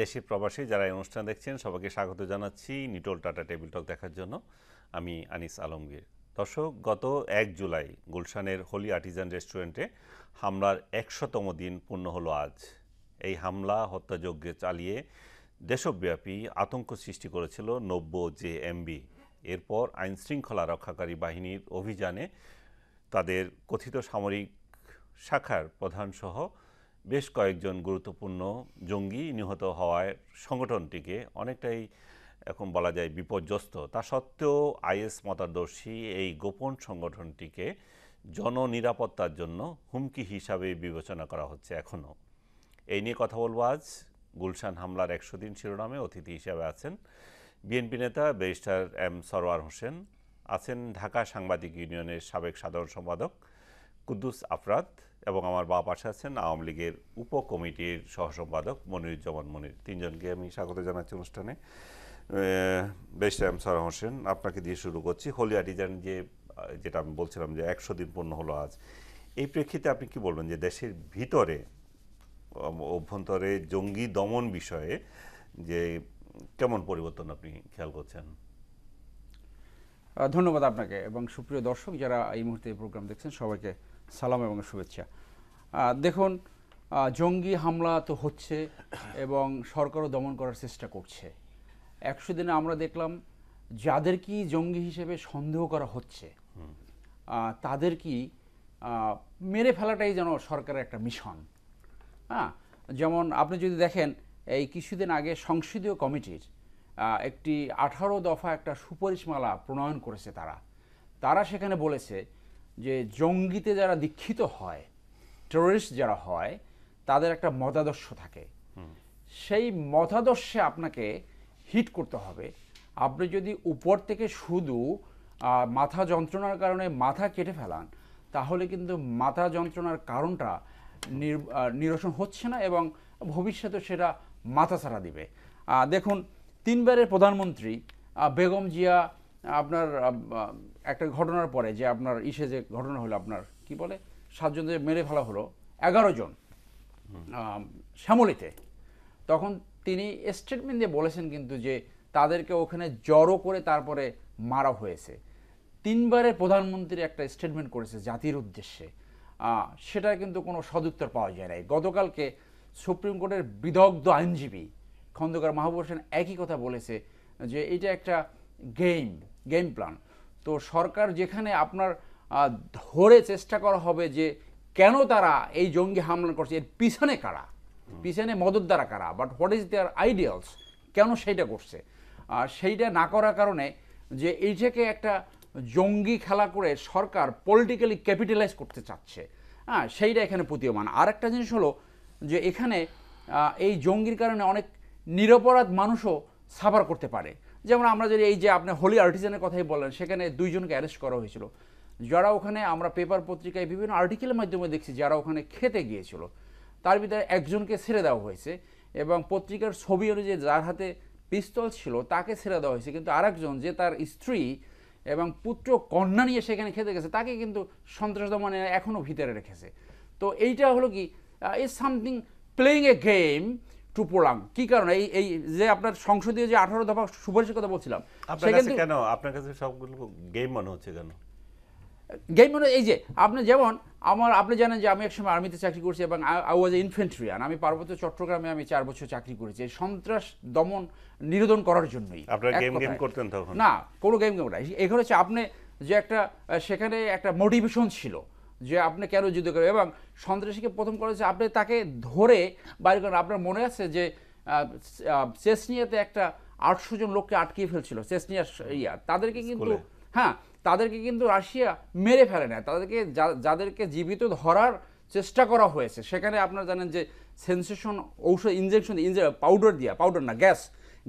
দেশি প্রবাসী যারা এই অনুষ্ঠান দেখছেন সবাইকে স্বাগত জানাচ্ছি নিটোল টাটা টেবিল টক দেখার জন্য আমি আনিস আলমগীর দর্শক গত এক জুলাই গুলশানের হোলি আর্টিজান রেস্টুরেন্টে হামলার একশোতম দিন পূর্ণ হলো আজ এই হামলা হত্যাযজ্ঞে চালিয়ে দেশব্যাপী আতঙ্ক সৃষ্টি করেছিল নব্য জে এমবি এরপর আইনশৃঙ্খলা রক্ষাকারী বাহিনীর অভিযানে তাদের কথিত সামরিক শাখার প্রধানসহ বেশ কয়েকজন গুরুত্বপূর্ণ জঙ্গি নিহত হওয়ায় সংগঠনটিকে অনেকটাই এখন বলা যায় বিপর্যস্ত তা সত্ত্বেও আইএস মতাদর্শী এই গোপন সংগঠনটিকে জননিরাপত্তার জন্য হুমকি হিসাবে বিবেচনা করা হচ্ছে এখনও এই নিয়ে কথা বলবো আজ গুলশান হামলার একশো দিন শিরোনামে অতিথি হিসাবে আছেন বিএনপি নেতা ব্যারিস্টার এম সরোয়ার হোসেন আছেন ঢাকা সাংবাদিক ইউনিয়নের সাবেক সাধারণ সম্পাদক কুদ্দুস আফরাত এবং আমার বা পাশে আছেন আওয়ামী লীগের উপকমিটির সহসম্পাদক মনিরুজ্জামান মনির তিনজনকে আমি স্বাগত জানাচ্ছি অনুষ্ঠানে বেশ বেশটাইম সর হোসেন আপনাকে দিয়ে শুরু করছি হোলি আর্টিজান যে যেটা আমি বলছিলাম যে একশো দিন পূর্ণ হলো আজ এই প্রেক্ষিতে আপনি কি বলবেন যে দেশের ভিতরে অভ্যন্তরে জঙ্গি দমন বিষয়ে যে কেমন পরিবর্তন আপনি খেয়াল করছেন ধন্যবাদ আপনাকে এবং সুপ্রিয় দর্শক যারা এই মুহূর্তে এই প্রোগ্রাম দেখছেন সবাইকে সালাম এবং শুভেচ্ছা দেখুন জঙ্গি হামলা তো হচ্ছে এবং সরকারও দমন করার চেষ্টা করছে একশো দিনে আমরা দেখলাম যাদের কি জঙ্গি হিসেবে সন্দেহ করা হচ্ছে তাদের কি মেরে ফেলাটাই যেন সরকারের একটা মিশন হ্যাঁ যেমন আপনি যদি দেখেন এই কিছুদিন আগে সংসদীয় কমিটির একটি আঠারো দফা একটা সুপারিশমালা প্রণয়ন করেছে তারা তারা সেখানে বলেছে যে জঙ্গিতে যারা দীক্ষিত হয় টেরোরিস্ট যারা হয় তাদের একটা মতাদর্শ থাকে সেই মতাদর্শে আপনাকে হিট করতে হবে আপনি যদি উপর থেকে শুধু মাথা যন্ত্রণার কারণে মাথা কেটে ফেলান তাহলে কিন্তু মাথা যন্ত্রণার কারণটা নিরসন হচ্ছে না এবং ভবিষ্যতে সেটা মাথা ছাড়া দিবে দেখুন তিনবারের প্রধানমন্ত্রী বেগম জিয়া আপনার একটা ঘটনার পরে যে আপনার ইসে যে ঘটনা হলো আপনার কি বলে সাতজন যে মেরে ফেলা হলো এগারো জন শ্যামলিতে তখন তিনি স্টেটমেন্ট দিয়ে বলেছেন কিন্তু যে তাদেরকে ওখানে জড়ো করে তারপরে মারা হয়েছে তিনবারের প্রধানমন্ত্রী একটা স্টেটমেন্ট করেছে জাতির উদ্দেশ্যে সেটা কিন্তু কোনো সদুত্তর পাওয়া যায় নাই গতকালকে সুপ্রিম কোর্টের বিদগ্ধ আইনজীবী খন্দকার মাহবুব হোসেন একই কথা বলেছে যে এটা একটা গেম গেম প্ল্যান তো সরকার যেখানে আপনার ধরে চেষ্টা করা হবে যে কেন তারা এই জঙ্গি হামলা করছে এর পিছনে কারা পিছনে মদত দ্বারা কারা but what is their ideals কেন সেইটা করছে আর সেইটা না করার কারণে যে এইটাকে একটা জঙ্গি খেলা করে সরকার পলিটিক্যালি ক্যাপিটালাইজ করতে চাচ্ছে হ্যাঁ সেইটা এখানে প্রতীয়মান আর একটা জিনিস হলো যে এখানে এই জঙ্গির কারণে অনেক নিরপরাধ মানুষও সাফার করতে পারে যেমন আমরা যদি এই যে আপনি হোলি আর্টিজানের কথাই বলেন সেখানে দুইজনকে অ্যারেস্ট করা হয়েছিল যারা ওখানে আমরা পেপার পত্রিকায় বিভিন্ন আর্টিকেলের মাধ্যমে দেখছি যারা ওখানে খেতে গিয়েছিল তার ভিতরে একজনকে ছেড়ে দেওয়া হয়েছে এবং পত্রিকার ছবি অনুযায়ী যার হাতে পিস্তল ছিল তাকে ছেড়ে দেওয়া হয়েছে কিন্তু আরেকজন যে তার স্ত্রী এবং পুত্র কন্যা নিয়ে সেখানে খেতে গেছে তাকে কিন্তু সন্ত্রাস দমনে এখনও ভিতরে রেখেছে তো এইটা হলো কি is something playing a game টুপোলাম কি কারণে এই এই যে আপনার সংসদীয় যে আঠারো দফা সুপারিশের কথা বলছিলাম কেন আপনার কাছে সবগুলো গেম মনে হচ্ছে কেন গেম মনে এই যে আপনি যেমন আমার আপনি জানেন যে আমি একসময় আর্মিতে চাকরি করছি এবং আই ওয়াজ এ ইনফেন্ট্রিয়ান আমি পার্বত্য চট্টগ্রামে আমি চার বছর চাকরি করেছি সন্ত্রাস দমন নিরোধন করার জন্যই না কোনো গেম গেম না এখন হচ্ছে আপনি যে একটা সেখানে একটা মোটিভেশন ছিল যে আপনি কেন যুদ্ধ করেন এবং সন্ত্রাসীকে প্রথম করেছে আপনি তাকে ধরে বাইরে করেন আপনার মনে আছে যে চেসনিয়াতে একটা আটশো জন লোককে আটকিয়ে ফেলছিল চেসনিয়ার ইয়া তাদেরকে কিন্তু হ্যাঁ তাদেরকে কিন্তু রাশিয়া মেরে ফেলে না তাদেরকে যাদেরকে জীবিত ধরার চেষ্টা করা হয়েছে সেখানে আপনারা জানেন যে সেন্সেশন ঔষধ ইঞ্জেকশন পাউডার দিয়া পাউডার না গ্যাস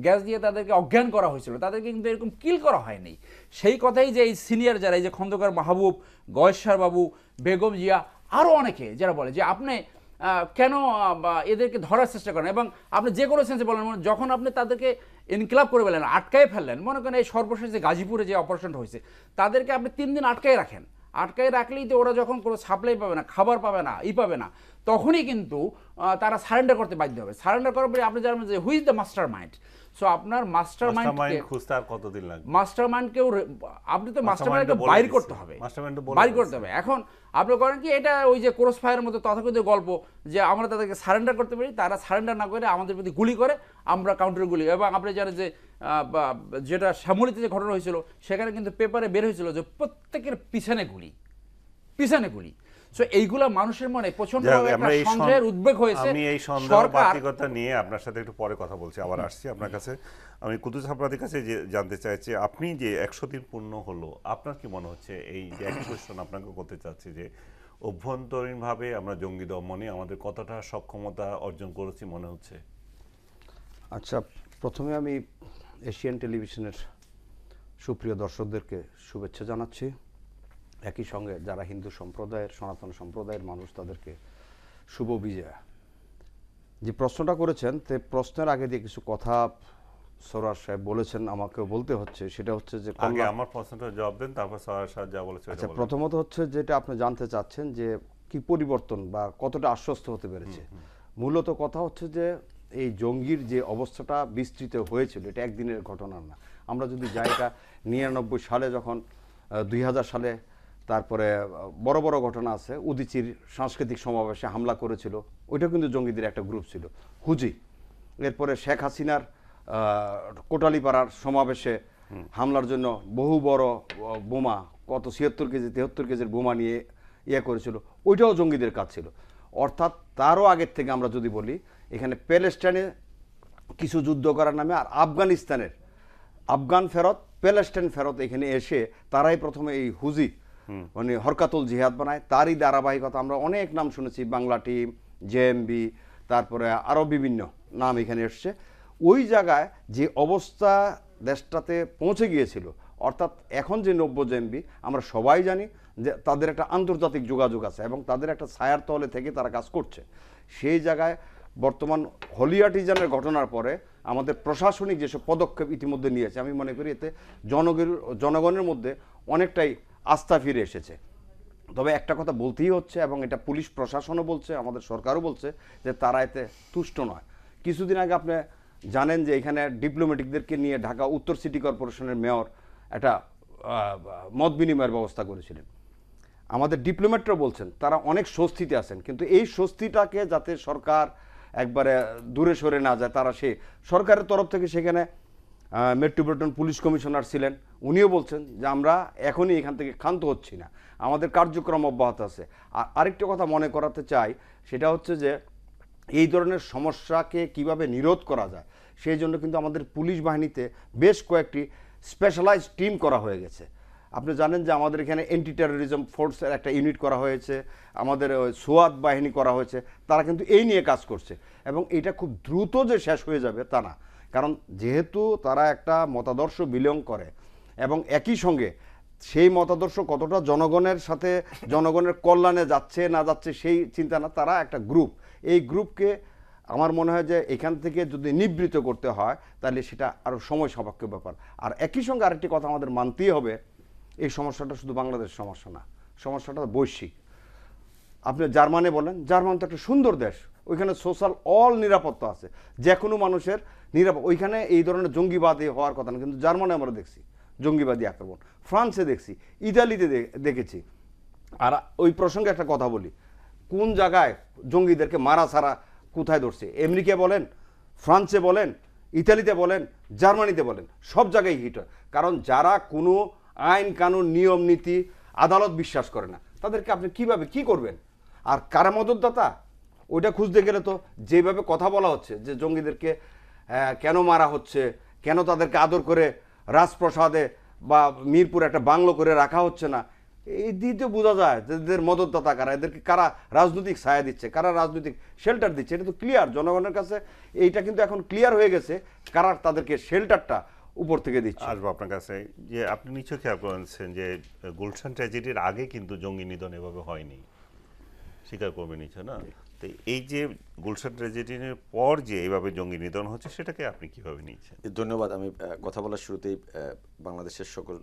গ্যাস দিয়ে তাদেরকে অজ্ঞান করা হয়েছিল তাদেরকে কিন্তু এরকম কিল করা হয়নি সেই কথাই যে এই সিনিয়র যারা এই যে খন্দকার মাহবুব গয়েশ্বর বাবু বেগম জিয়া আরও অনেকে যারা বলে যে আপনি কেন এদেরকে ধরার চেষ্টা করেন এবং আপনি যে কোনো সেন্সে বলেন মানে যখন আপনি তাদেরকে ইনকিলাব করে ফেলেন আটকায় ফেললেন মনে করেন এই সর্বশেষ যে গাজীপুরে যে অপারেশনটা হয়েছে তাদেরকে আপনি তিন দিন আটকায় রাখেন আটকায় রাখলেই তো ওরা যখন কোনো সাপ্লাই পাবে না খাবার পাবে না ই পাবে না তখনই কিন্তু তারা সারেন্ডার করতে বাধ্য হবে সারেন্ডার করার পরে আপনি জানবেন যে who's the master mind so আপনার মাস্টার মাইন্ডকে খুঁজতে আর কতদিন লাগবে মাস্টার মাইন্ডকেও আপনি তো মাস্টার মাইন্ডকে বাইর করতে হবে বাইর করতে হবে এখন আপনি করেন কি এটা ওই যে ক্রস ফায়ার মতো তথাকথিত গল্প যে আমরা তাদেরকে সারেন্ডার করতে পারি তারা সারেন্ডার না করে আমাদের প্রতি গুলি করে আমরা কাউন্টার গুলি এবং আপনি জানেন যে যেটা শ্যামলিতে যে ঘটনা হয়েছিল সেখানে কিন্তু পেপারে বের হয়েছিল যে প্রত্যেকের পিছনে গুলি পিছনে গুলি সো এইগুলা মানুষের মনে প্রচন্ড উদ্বেগ হয়েছে আমি এই সন্দেহপাতিকতা নিয়ে আপনার সাথে একটু পরে কথা বলছি আবার আসছি আপনার কাছে আমি কুতুস আপনাদের কাছে যে জানতে চাইছি আপনি যে একশো দিন পূর্ণ হলো আপনার কি মনে হচ্ছে এই যে একটি কোয়েশ্চন আপনাকে করতে চাচ্ছি যে অভ্যন্তরীণভাবে আমরা জঙ্গি দমনে আমাদের কতটা সক্ষমতা অর্জন করেছি মনে হচ্ছে আচ্ছা প্রথমে আমি এশিয়ান টেলিভিশনের সুপ্রিয় দর্শকদেরকে শুভেচ্ছা জানাচ্ছি একই সঙ্গে যারা হিন্দু সম্প্রদায়ের সনাতন সম্প্রদায়ের মানুষ তাদেরকে শুভ বিজয়া যে প্রশ্নটা করেছেন তে প্রশ্নের আগে দিয়ে কিছু কথা সরার সাহেব বলেছেন আমাকে বলতে হচ্ছে সেটা হচ্ছে যে আগে আমার প্রশ্নটা জবাব দেন তারপর সরার সাহেব যা বলেছেন আচ্ছা প্রথমত হচ্ছে যেটা আপনি জানতে চাচ্ছেন যে কি পরিবর্তন বা কতটা আশ্বস্ত হতে পেরেছে মূলত কথা হচ্ছে যে এই জঙ্গির যে অবস্থাটা বিস্তৃত হয়েছিল এটা একদিনের ঘটনা না আমরা যদি যাই নিরানব্বই সালে যখন দুই সালে তারপরে বড় বড় ঘটনা আছে উদিচির সাংস্কৃতিক সমাবেশে হামলা করেছিল ওইটা কিন্তু জঙ্গিদের একটা গ্রুপ ছিল হুজি এরপরে শেখ হাসিনার কোটালিপাড়ার সমাবেশে হামলার জন্য বহু বড় বোমা কত ছিয়াত্তর কেজি তেহাত্তর কেজির বোমা নিয়ে ইয়ে করেছিল ওইটাও জঙ্গিদের কাজ ছিল অর্থাৎ তারও আগের থেকে আমরা যদি বলি এখানে প্যালেস্টাইনে কিছু যুদ্ধ করার নামে আর আফগানিস্তানের আফগান ফেরত প্যালেস্টাইন ফেরত এখানে এসে তারাই প্রথমে এই হুজি মানে হরকাতুল জিহাদ বানায় তারই ধারাবাহিকতা আমরা অনেক নাম শুনেছি বাংলা টিম জেএমবি তারপরে আরও বিভিন্ন নাম এখানে এসছে ওই জায়গায় যে অবস্থা দেশটাতে পৌঁছে গিয়েছিল অর্থাৎ এখন যে নব্য জেএমবি আমরা সবাই জানি যে তাদের একটা আন্তর্জাতিক যোগাযোগ আছে এবং তাদের একটা ছায়ার তলে থেকে তারা কাজ করছে সেই জায়গায় বর্তমান হলি আর্টিজানের ঘটনার পরে আমাদের প্রশাসনিক যেসব পদক্ষেপ ইতিমধ্যে নিয়েছে আমি মনে করি এতে জনগের জনগণের মধ্যে অনেকটাই আস্থা ফিরে এসেছে তবে একটা কথা বলতেই হচ্ছে এবং এটা পুলিশ প্রশাসনও বলছে আমাদের সরকারও বলছে যে তারা এতে তুষ্ট নয় কিছুদিন আগে আপনি জানেন যে এখানে ডিপ্লোমেটিকদেরকে নিয়ে ঢাকা উত্তর সিটি কর্পোরেশনের মেয়র একটা মত বিনিময়ের ব্যবস্থা করেছিলেন আমাদের ডিপ্লোমেটরা বলছেন তারা অনেক স্বস্তিতে আছেন কিন্তু এই স্বস্তিটাকে যাতে সরকার একবারে দূরে সরে না যায় তারা সে সরকারের তরফ থেকে সেখানে মেট্রোপলিটন পুলিশ কমিশনার ছিলেন উনিও বলছেন যে আমরা এখনই এখান থেকে ক্ষান্ত হচ্ছি না আমাদের কার্যক্রম অব্যাহত আছে আর আরেকটা কথা মনে করাতে চাই সেটা হচ্ছে যে এই ধরনের সমস্যাকে কিভাবে নিরোধ করা যায় সেই জন্য কিন্তু আমাদের পুলিশ বাহিনীতে বেশ কয়েকটি স্পেশালাইজ টিম করা হয়ে গেছে আপনি জানেন যে আমাদের এখানে অ্যান্টি টেরোরিজম ফোর্সের একটা ইউনিট করা হয়েছে আমাদের সোয়াদ বাহিনী করা হয়েছে তারা কিন্তু এই নিয়ে কাজ করছে এবং এটা খুব দ্রুত যে শেষ হয়ে যাবে তা না কারণ যেহেতু তারা একটা মতাদর্শ বিলং করে এবং একই সঙ্গে সেই মতাদর্শ কতটা জনগণের সাথে জনগণের কল্যাণে যাচ্ছে না যাচ্ছে সেই চিন্তা না তারা একটা গ্রুপ এই গ্রুপকে আমার মনে হয় যে এখান থেকে যদি নিবৃত করতে হয় তাহলে সেটা আরও সময় সাপেক্ষ ব্যাপার আর একই সঙ্গে আরেকটি কথা আমাদের মানতেই হবে এই সমস্যাটা শুধু বাংলাদেশ সমস্যা না সমস্যাটা বৈশ্বিক আপনি জার্মানে বলেন জার্মান তো একটা সুন্দর দেশ ওইখানে সোশ্যাল অল নিরাপত্তা আছে যে কোনো মানুষের নিরাপদ ওইখানে এই ধরনের জঙ্গিবাদী হওয়ার কথা না কিন্তু জার্মানে আমরা দেখছি জঙ্গিবাদী আক্রমণ ফ্রান্সে দেখছি ইতালিতে দেখেছি আর ওই প্রসঙ্গে একটা কথা বলি কোন জায়গায় জঙ্গিদেরকে মারা সারা কোথায় ধরছে আমেরিকা বলেন ফ্রান্সে বলেন ইতালিতে বলেন জার্মানিতে বলেন সব জায়গায় হিট হয় কারণ যারা কোনো আইন কানুন নিয়ম নীতি আদালত বিশ্বাস করে না তাদেরকে আপনি কিভাবে কি করবেন আর কারা মদতদাতা ওইটা খুঁজতে গেলে তো যেভাবে কথা বলা হচ্ছে যে জঙ্গিদেরকে কেন মারা হচ্ছে কেন তাদেরকে আদর করে রাজপ্রসাদে বা মিরপুর একটা বাংলো করে রাখা হচ্ছে না এই দিতে বোঝা যায় এদের মদতদাতা কারা এদেরকে কারা রাজনৈতিক ছায়া দিচ্ছে কারা রাজনৈতিক শেল্টার দিচ্ছে এটা তো ক্লিয়ার জনগণের কাছে এইটা কিন্তু এখন ক্লিয়ার হয়ে গেছে কারা তাদেরকে শেল্টারটা উপর থেকে দিচ্ছি আসবো আপনার কাছে যে আপনি নিচে খেয়াল করেছেন যে গুলশান ট্র্যাজেডির আগে কিন্তু জঙ্গি নিধন এভাবে হয়নি স্বীকার করবে নিচ্ছে না তো এই যে গুলশান ট্র্যাজেডির পর যে এইভাবে জঙ্গি নিধন হচ্ছে সেটাকে আপনি কিভাবে নিয়েছেন ধন্যবাদ আমি কথা বলার শুরুতেই বাংলাদেশের সকল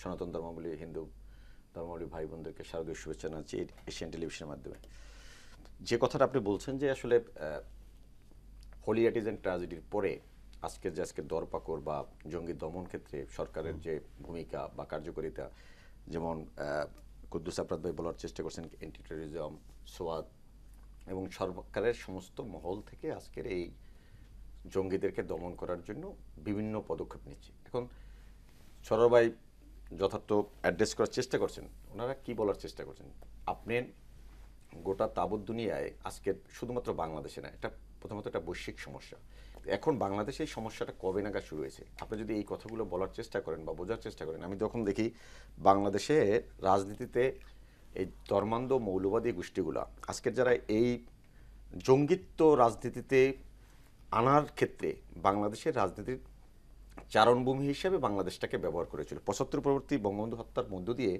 সনাতন ধর্মাবলী হিন্দু ধর্মাবলী ভাই বোনদেরকে শারদীয় শুভেচ্ছা জানাচ্ছি এশিয়ান টেলিভিশনের মাধ্যমে যে কথাটা আপনি বলছেন যে আসলে হোলি অ্যান্ড ট্র্যাজেডির পরে আজকের যে আজকে দরপাকড় বা জঙ্গি দমন ক্ষেত্রে সরকারের যে ভূমিকা বা কার্যকারিতা যেমন কুদ্দুস আফরাদ ভাই বলার চেষ্টা করছেন এন্টি টেরিজম সোয়াদ এবং সরকারের সমস্ত মহল থেকে আজকের এই জঙ্গিদেরকে দমন করার জন্য বিভিন্ন পদক্ষেপ নিচ্ছে এখন ভাই যথার্থ অ্যাড্রেস করার চেষ্টা করছেন ওনারা কি বলার চেষ্টা করছেন আপনি গোটা তাবৎ দুনিয়ায় শুধুমাত্র বাংলাদেশে না এটা প্রথমত একটা বৈশ্বিক সমস্যা এখন বাংলাদেশে এই সমস্যাটা কবে নাগাদ শুরু হয়েছে আপনি যদি এই কথাগুলো বলার চেষ্টা করেন বা বোঝার চেষ্টা করেন আমি যখন দেখি বাংলাদেশে রাজনীতিতে এই ধর্মান্ধ মৌলবাদী গোষ্ঠীগুলো আজকের যারা এই জঙ্গিত্ব রাজনীতিতে আনার ক্ষেত্রে বাংলাদেশের রাজনীতির চারণভূমি হিসেবে বাংলাদেশটাকে ব্যবহার করেছিল পঁচাত্তর পরবর্তী বঙ্গবন্ধু হত্যার মধ্য দিয়ে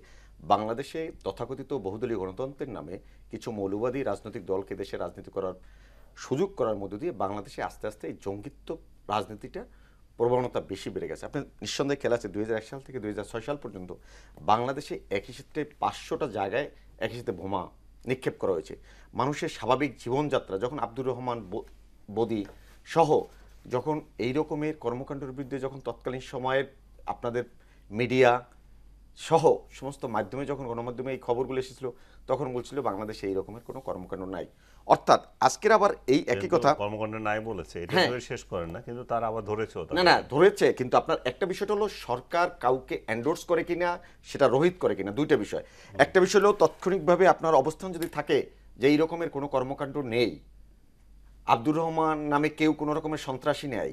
বাংলাদেশে তথাকথিত বহুদলীয় গণতন্ত্রের নামে কিছু মৌলবাদী রাজনৈতিক দলকে দেশে রাজনীতি করার সুযোগ করার মধ্য দিয়ে বাংলাদেশে আস্তে আস্তে এই জঙ্গিত্ব রাজনীতিটা প্রবণতা বেশি বেড়ে গেছে আপনি নিঃসন্দেহে খেলা আছে দুই সাল থেকে দুই সাল পর্যন্ত বাংলাদেশে একই সাথে পাঁচশোটা জায়গায় একই সাথে বোমা নিক্ষেপ করা হয়েছে মানুষের স্বাভাবিক জীবনযাত্রা যখন আব্দুর রহমান বদি সহ যখন এই রকমের কর্মকাণ্ডের বিরুদ্ধে যখন তৎকালীন সময়ের আপনাদের মিডিয়া সহ সমস্ত মাধ্যমে যখন গণমাধ্যমে এই খবরগুলো এসেছিল তখন বলছিল বাংলাদেশে এই রকমের কোনো কর্মকাণ্ড নাই অর্থাৎ আজকের আবার এই একই কথা কর্মকাণ্ড নাই বলেছে এটা হ্যাঁ। শেষ করেন না কিন্তু তার আবার ধরেছে না না ধরেছে কিন্তু আপনার একটা বিষয়টা হলো সরকার কাউকে এন্ডোর্স করে কিনা সেটা রোহিত করে কিনা দুইটা বিষয় একটা বিষয় হলো তাৎক্ষণিকভাবে আপনার অবস্থান যদি থাকে যে এই রকমের কোনো কর্মকাণ্ড নেই আব্দুর রহমান নামে কেউ কোনো রকমের সন্ত্রাসী নেই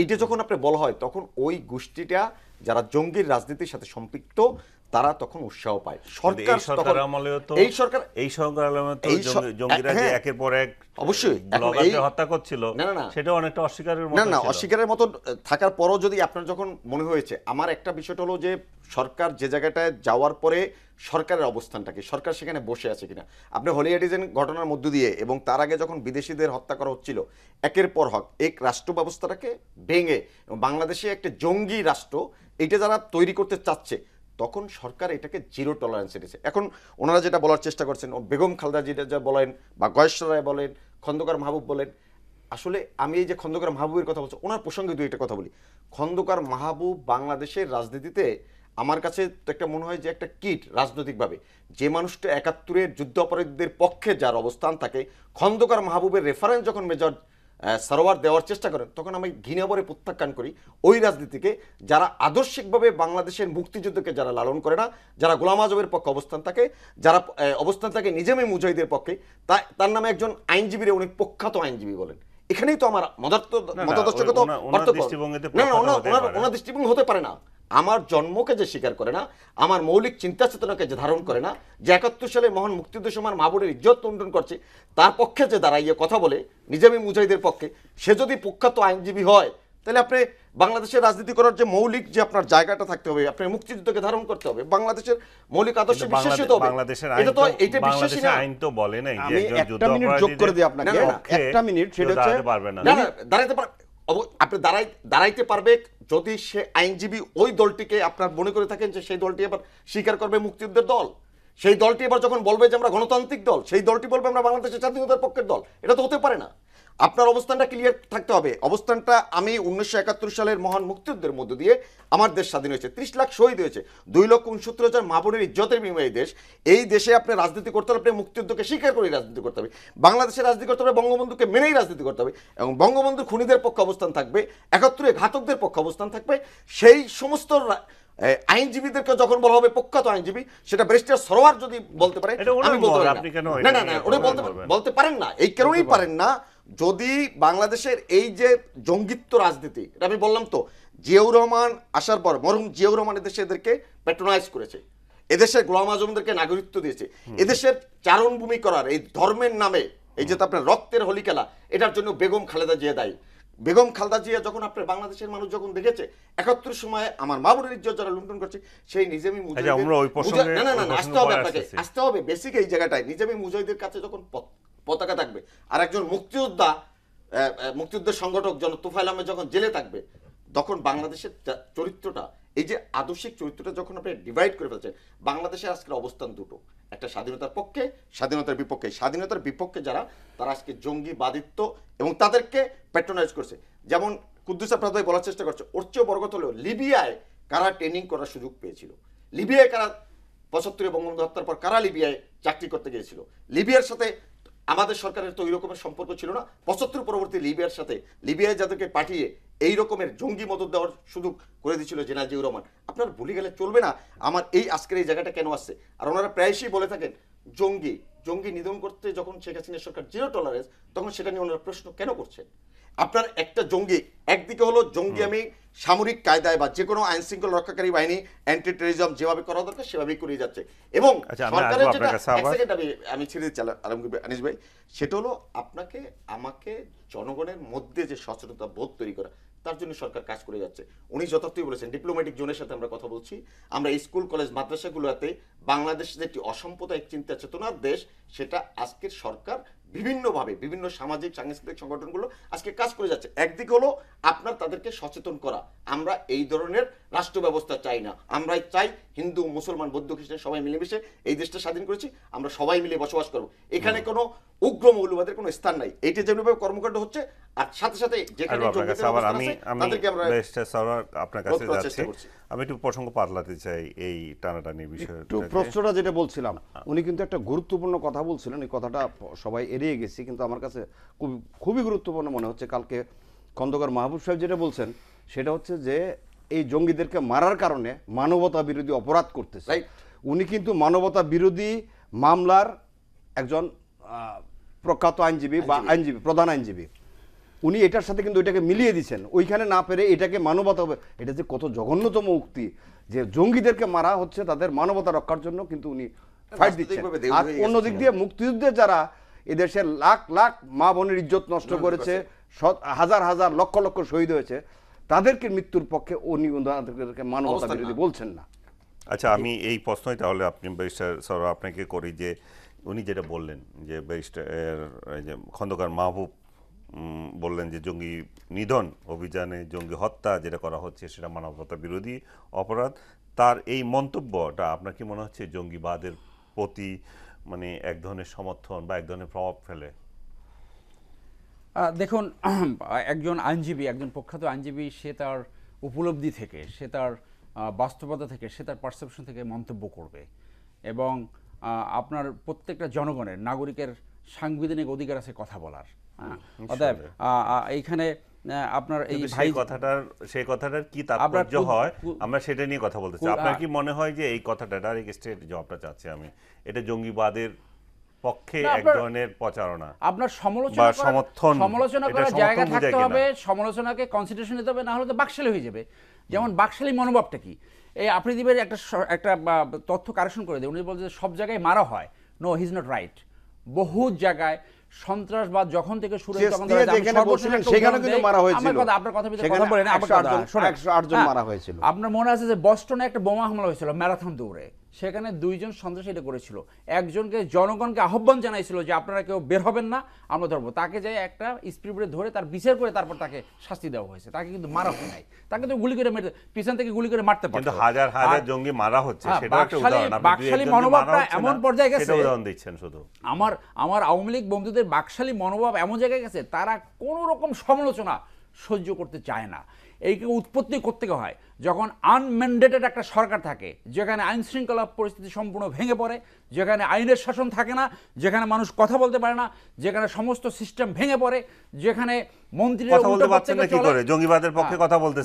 এইটা যখন আপনি বলা হয় তখন ওই গোষ্ঠীটা যারা জঙ্গির রাজনীতির সাথে সম্পৃক্ত তারা তখন উৎসাহ পায় সরকার সরকার আমলেও তো এই সরকার এই সরকার আমলেও তো জঙ্গিরা হ্যাঁ, যে একের পর এক অবশ্যই ব্লগারকে হত্যা করছিল না না সেটা অনেকটা অস্বীকারের মতো না না অস্বীকারের মতো থাকার পরও যদি আপনার যখন মনে হয়েছে আমার একটা বিষয়টা হলো যে সরকার যে জায়গাটায় যাওয়ার পরে সরকারের অবস্থানটা কি সরকার সেখানে বসে আছে কিনা আপনি হলিয়াডিজেন ঘটনার মধ্য দিয়ে এবং তার আগে যখন বিদেশিদের হত্যা করা হচ্ছিল একের পর হক এক রাষ্ট্র ব্যবস্থাটাকে ভেঙে বাংলাদেশে একটা জঙ্গি রাষ্ট্র এটা যারা তৈরি করতে চাচ্ছে তখন সরকার এটাকে জিরো টলারেন্স এনেছে এখন ওনারা যেটা বলার চেষ্টা করছেন বেগম খালদা জিরা যা বলেন বা রায় বলেন খন্দকার মাহবুব বলেন আসলে আমি এই যে খন্দকার মাহবুবের কথা বলছি ওনার প্রসঙ্গে দুই একটা কথা বলি খন্দকার মাহবুব বাংলাদেশের রাজনীতিতে আমার কাছে তো একটা মনে হয় যে একটা কিট রাজনৈতিকভাবে যে মানুষটা একাত্তরের যুদ্ধ অপরাধীদের পক্ষে যার অবস্থান থাকে খন্দকার মাহবুবের রেফারেন্স যখন মেজর সারোয়ার দেওয়ার চেষ্টা করেন তখন আমি ঘৃণাবরে প্রত্যাখ্যান করি ওই রাজনীতিকে যারা আদর্শিকভাবে বাংলাদেশের মুক্তিযুদ্ধকে যারা লালন করে না যারা গোলাম আজমের পক্ষে অবস্থান থাকে যারা অবস্থান থাকে নিজামী মুজাহিদের পক্ষে তার নামে একজন আইনজীবীরা উনি প্রখ্যাত আইনজীবী বলেন এখানেই তো আমার দৃষ্টিভঙ্গি হতে পারে না আমার জন্মকে যে স্বীকার করে না আমার মৌলিক চিন্তা চেতনাকে যে ধারণ করে না যে একাত্তর সালে মহান মুক্তিদুসমার মাহবুবের ইজ্জত উন্নয়ন করছে তার পক্ষে যে দাঁড়াইয়ে কথা বলে নিজামী মুজাহিদের পক্ষে সে যদি প্রখ্যাত আইনজীবী হয় তাহলে আপনি বাংলাদেশের রাজনীতি করার যে মৌলিক যে আপনার জায়গাটা থাকতে হবে আপনি মুক্তিযুদ্ধকে ধারণ করতে হবে বাংলাদেশের মৌলিক আদর্শ বিশ্বাসিত হবে বাংলাদেশের আইন তো এটা বিশ্বাসী না আইন তো বলে নাই যে একজন যুদ্ধাপরাধী মিনিট যোগ করে দিই আপনাকে একটা মিনিট সেটা হচ্ছে দাঁড়াতে পারবে না আপনি দাঁড়াই দাঁড়াইতে পারবে যদি সে আইনজীবী ওই দলটিকে আপনার মনে করে থাকেন যে সেই দলটি আবার স্বীকার করবে মুক্তিযুদ্ধের দল সেই দলটি এবার যখন বলবে যে আমরা গণতান্ত্রিক দল সেই দলটি বলবে আমরা বাংলাদেশের স্বাধীনতার পক্ষের দল এটা তো হতে পারে না আপনার অবস্থানটা ক্লিয়ার থাকতে হবে অবস্থানটা আমি উনিশশো সালের মহান মুক্তিযুদ্ধের মধ্য দিয়ে আমার দেশ স্বাধীন হয়েছে ত্রিশ লাখ শহীদ হয়েছে দুই লক্ষ উনসত্তর হাজার মা ইজ্জতের বিনিময়ে দেশ এই দেশে আপনি রাজনীতি করতে হলে আপনি মুক্তিযুদ্ধকে স্বীকার করে রাজনীতি করতে হবে বাংলাদেশে রাজনীতি করতে হবে বঙ্গবন্ধুকে মেনেই রাজনীতি করতে হবে এবং বঙ্গবন্ধুর খুনিদের পক্ষে অবস্থান থাকবে একাত্তরে ঘাতকদের পক্ষে অবস্থান থাকবে সেই সমস্ত আইনজীবীদেরকে যখন বলা হবে প্রখ্যাত আইনজীবী সেটা ব্রেস্টার সরোয়ার যদি বলতে পারে আমি বলতে পারি না না না উনি বলতে পারেন না এই কারণেই পারেন না যদি বাংলাদেশের এই যে জঙ্গিত্ব রাজনীতি এটা আমি বললাম তো জিয়াউর রহমান আসার পর মরহুম জিয়াউর রহমান এদেশে এদেরকে প্যাট্রোনাইজ করেছে এদেশের গোলাম আজমদেরকে নাগরিকত্ব দিয়েছে এদেশের চারণভূমি করার এই ধর্মের নামে এই যে আপনার রক্তের হোলি খেলা এটার জন্য বেগম খালেদা জিয়া দায়ী বেগম খালদা জিয়া যখন আপনার বাংলাদেশের মানুষ যখন দেখেছে একাত্তর সময়ে আমার মা বোনের ইজ্জত যারা লুণ্ঠন করছে সেই নিজামি আচ্ছা, মুজাহিদ না না না আসতে হবে আপনাকে আসতে হবে বেসিক এই জায়গাটায় নিজামি মুজাহিদের কাছে যখন পতাকা থাকবে আর একজন মুক্তিযোদ্ধা মুক্তিযুদ্ধের সংগঠক জন তুফাইল আহমেদ যখন জেলে থাকবে তখন বাংলাদেশের চরিত্রটা এই যে আদর্শিক চরিত্রটা যখন আপনি ডিভাইড করে ফেলছেন বাংলাদেশের আজকের অবস্থান দুটো একটা স্বাধীনতার পক্ষে স্বাধীনতার বিপক্ষে স্বাধীনতার বিপক্ষে যারা তারা আজকে জঙ্গি বাদিত্ব এবং তাদেরকে প্যাট্রোনাইজ করছে যেমন কুদ্দুস আপনাদের বলার চেষ্টা করছে ওর চেয়েও বর্গত হলেও লিবিয়ায় কারা ট্রেনিং করার সুযোগ পেয়েছিল লিবিয়ায় কারা পঁচাত্তরে বঙ্গবন্ধু হত্যার পর কারা লিবিয়ায় চাকরি করতে গিয়েছিল লিবিয়ার সাথে আমাদের সরকারের তো ওই রকমের সম্পর্ক ছিল না পঁচাত্তর পরবর্তী লিবিয়ার সাথে লিবিয়ায় যাদেরকে পাঠিয়ে এই রকমের জঙ্গি মদত দেওয়ার সুযোগ করে দিয়েছিল জেনাজিউর রহমান আপনার ভুলে গেলে চলবে না আমার এই আজকের এই জায়গাটা কেন আসছে আর ওনারা প্রায়শই বলে থাকেন জঙ্গি জঙ্গি নিধন করতে যখন শেখ হাসিনা সরকার জিরো টলারেন্স তখন সেটা নিয়ে ওনারা প্রশ্ন কেন করছেন আপনার একটা জঙ্গি একদিকে হলো জঙ্গি আমি সামরিক কায়দায় বা যে কোনো আইন শৃঙ্খলা রক্ষাকারী বাহিনী অ্যান্টি টেরিজম যেভাবে করা দরকার সেভাবেই করে যাচ্ছে এবং আচ্ছা, আমি আমি ছেড়ে দিচ্ছি আলমগীর আনিস ভাই সেটা হলো আপনাকে আমাকে জনগণের মধ্যে যে সচেতনতা বোধ তৈরি করা তার জন্য সরকার কাজ করে যাচ্ছে উনি যথার্থই বলেছেন ডিপ্লোম্যাটিক জোনের সাথে আমরা কথা বলছি আমরা স্কুল কলেজ মাদ্রাসাগুলোতে বাংলাদেশের যে একটি অসম্প্রদায়িক চিন্তা চেতনার দেশ সেটা আজকের সরকার বিভিন্নভাবে বিভিন্ন সামাজিক সাংস্কৃতিক সংগঠনগুলো আজকে কাজ করে যাচ্ছে একদিক হলো আপনার তাদেরকে সচেতন করা আমরা এই ধরনের রাষ্ট্র ব্যবস্থা চাই না আমরাই চাই হিন্দু মুসলমান বৌদ্ধ খ্রিস্টান সবাই মিলেমিশে এই দেশটা স্বাধীন করেছি আমরা সবাই মিলে বসবাস করব এখানে কোনো উগ্র মৌলবাদের কোনো স্থান নাই এইটা যেভাবে কর্মকাণ্ড হচ্ছে আর সাথে সাথে আচ্ছা, আমি একটু প্রসঙ্গ পাল্লাতে চাই এই টানাটানির বিষয়ে প্রশ্নটা যেটা বলছিলাম উনি কিন্তু একটা গুরুত্বপূর্ণ কথা বলছিলেন এই কথাটা সবাই এড়িয়ে গেছি কিন্তু আমার কাছে খুবই গুরুত্বপূর্ণ মনে হচ্ছে কালকে খন্দকার মাহবুব সাহেব যেটা বলছেন সেটা হচ্ছে যে এই জঙ্গিদেরকে মারার কারণে মানবতা বিরোধী অপরাধ করতেছে রাইট উনি কিন্তু মানবতা বিরোধী মামলার একজন প্রখ্যাত আইনজীবী বা আইনজীবী প্রধান আইনজীবী উনি এটার সাথে কিন্তু এটাকে মিলিয়ে দিচ্ছেন ওইখানে না পেরে এটাকে মানবতা এটা যে কত জঘন্যতম উক্তি যে জঙ্গিদেরকে মারা হচ্ছে তাদের মানবতা রক্ষার জন্য কিন্তু উনি ফাইট দিচ্ছেন আর অন্যদিক দিয়ে মুক্তিযুদ্ধে যারা এদেশের লাখ লাখ মা বোনের ইজ্জত নষ্ট করেছে হাজার হাজার লক্ষ লক্ষ শহীদ হয়েছে তাদেরকে মৃত্যুর পক্ষে ও নিবন্ধনকে মানবতা বিরোধী বলছেন না আচ্ছা আমি এই প্রশ্নই তাহলে আপনি ব্যারিস্টার সর আপনাকে করি যে উনি যেটা বললেন যে ব্যারিস্টার খন্দকার মাহবুব বললেন যে জঙ্গি নিধন অভিযানে জঙ্গি হত্যা যেটা করা হচ্ছে সেটা মানবতা বিরোধী অপরাধ তার এই মন্তব্যটা আপনার কি মনে হচ্ছে জঙ্গিবাদের প্রতি মানে এক ধরনের সমর্থন বা এক ধরনের প্রভাব ফেলে দেখুন একজন আইনজীবী একজন প্রখ্যাত আইনজীবী সে তার উপলব্ধি থেকে সে তার বাস্তবতা থেকে সে তার পারসেপশন থেকে মন্তব্য করবে এবং আপনার প্রত্যেকটা জনগণের নাগরিকের সাংবিধানিক অধিকার আছে কথা বলার হ্যাঁ? অতএব এইখানে আপনার এই ভাই কথাটার সেই কথাটার কি তাৎপর্য হয় আমরা সেটা নিয়ে কথা বলতে চাই আপনার কি মনে হয় যে এই কথাটা ডাইরেক্ট স্টেট জবটা চাচ্ছি আমি এটা জঙ্গিবাদের পক্ষে এক ধরনের প্রচারণা আপনার সমালোচনা সমর্থন সমালোচনা করার জায়গা থাকতে হবে সমালোচনাকে কনসিডারেশন দিতে হবে না হলে তো বাকশালী হয়ে যাবে যেমন বাকশালী মনোভাবটা কি এই আফ্রিদিবের একটা একটা তথ্য কারেকশন করে দেয় উনি বলছে সব জায়গায় মারা হয় নো হিজ নট রাইট বহু জায়গায় সন্ত্রাসবাদ যখন থেকে শুরু হয়েছে তখন সেখানে কিন্তু মারা হয়েছিল কথা আপনার কথা ভিতরে কথা বলেন 108 হ্যাঁ। জন মারা হয়েছিল আপনার মনে আছে যে বস্টনে একটা বোমা হামলা হয়েছিল ম্যারাথন দৌড়ে সেখানে দুইজন সন্ত্রাসী এটা করেছিল একজনকে জনগণকে আহ্বান জানাইছিল যে আপনারা কেউ বের হবেন না আমরা ধরবো তাকে যে একটা স্পিডবোর্ডে ধরে তার বিচার করে তারপর তাকে শাস্তি দেওয়া হয়েছে তাকে কিন্তু মারা হয় নাই তাকে তো গুলি করে মেরে পিছন থেকে গুলি করে মারতে পারে হাজার হাজার জঙ্গি মারা হচ্ছে হ্যাঁ, বাকশালী মনোভাবটা এমন পর্যায়ে গেছে উদাহরণ দিচ্ছেন শুধু আমার আমার আওয়ামী লীগ বন্ধুদের বাকশালী মনোভাব এমন জায়গায় গেছে তারা কোনো রকম সমালোচনা সহ্য করতে চায় না এইকে উৎপত্তি করতে হয় যখন আনম্যান্ডেটেড একটা সরকার থাকে যেখানে আইন শৃঙ্খলা পরিস্থিতি সম্পূর্ণ ভেঙে পড়ে যেখানে আইনের শাসন থাকে না যেখানে মানুষ কথা বলতে পারে না যেখানে সমস্ত সিস্টেম ভেঙে পড়ে যেখানে মন্ত্রী কথা বলতে না কি জঙ্গিবাদের পক্ষে কথা বলতে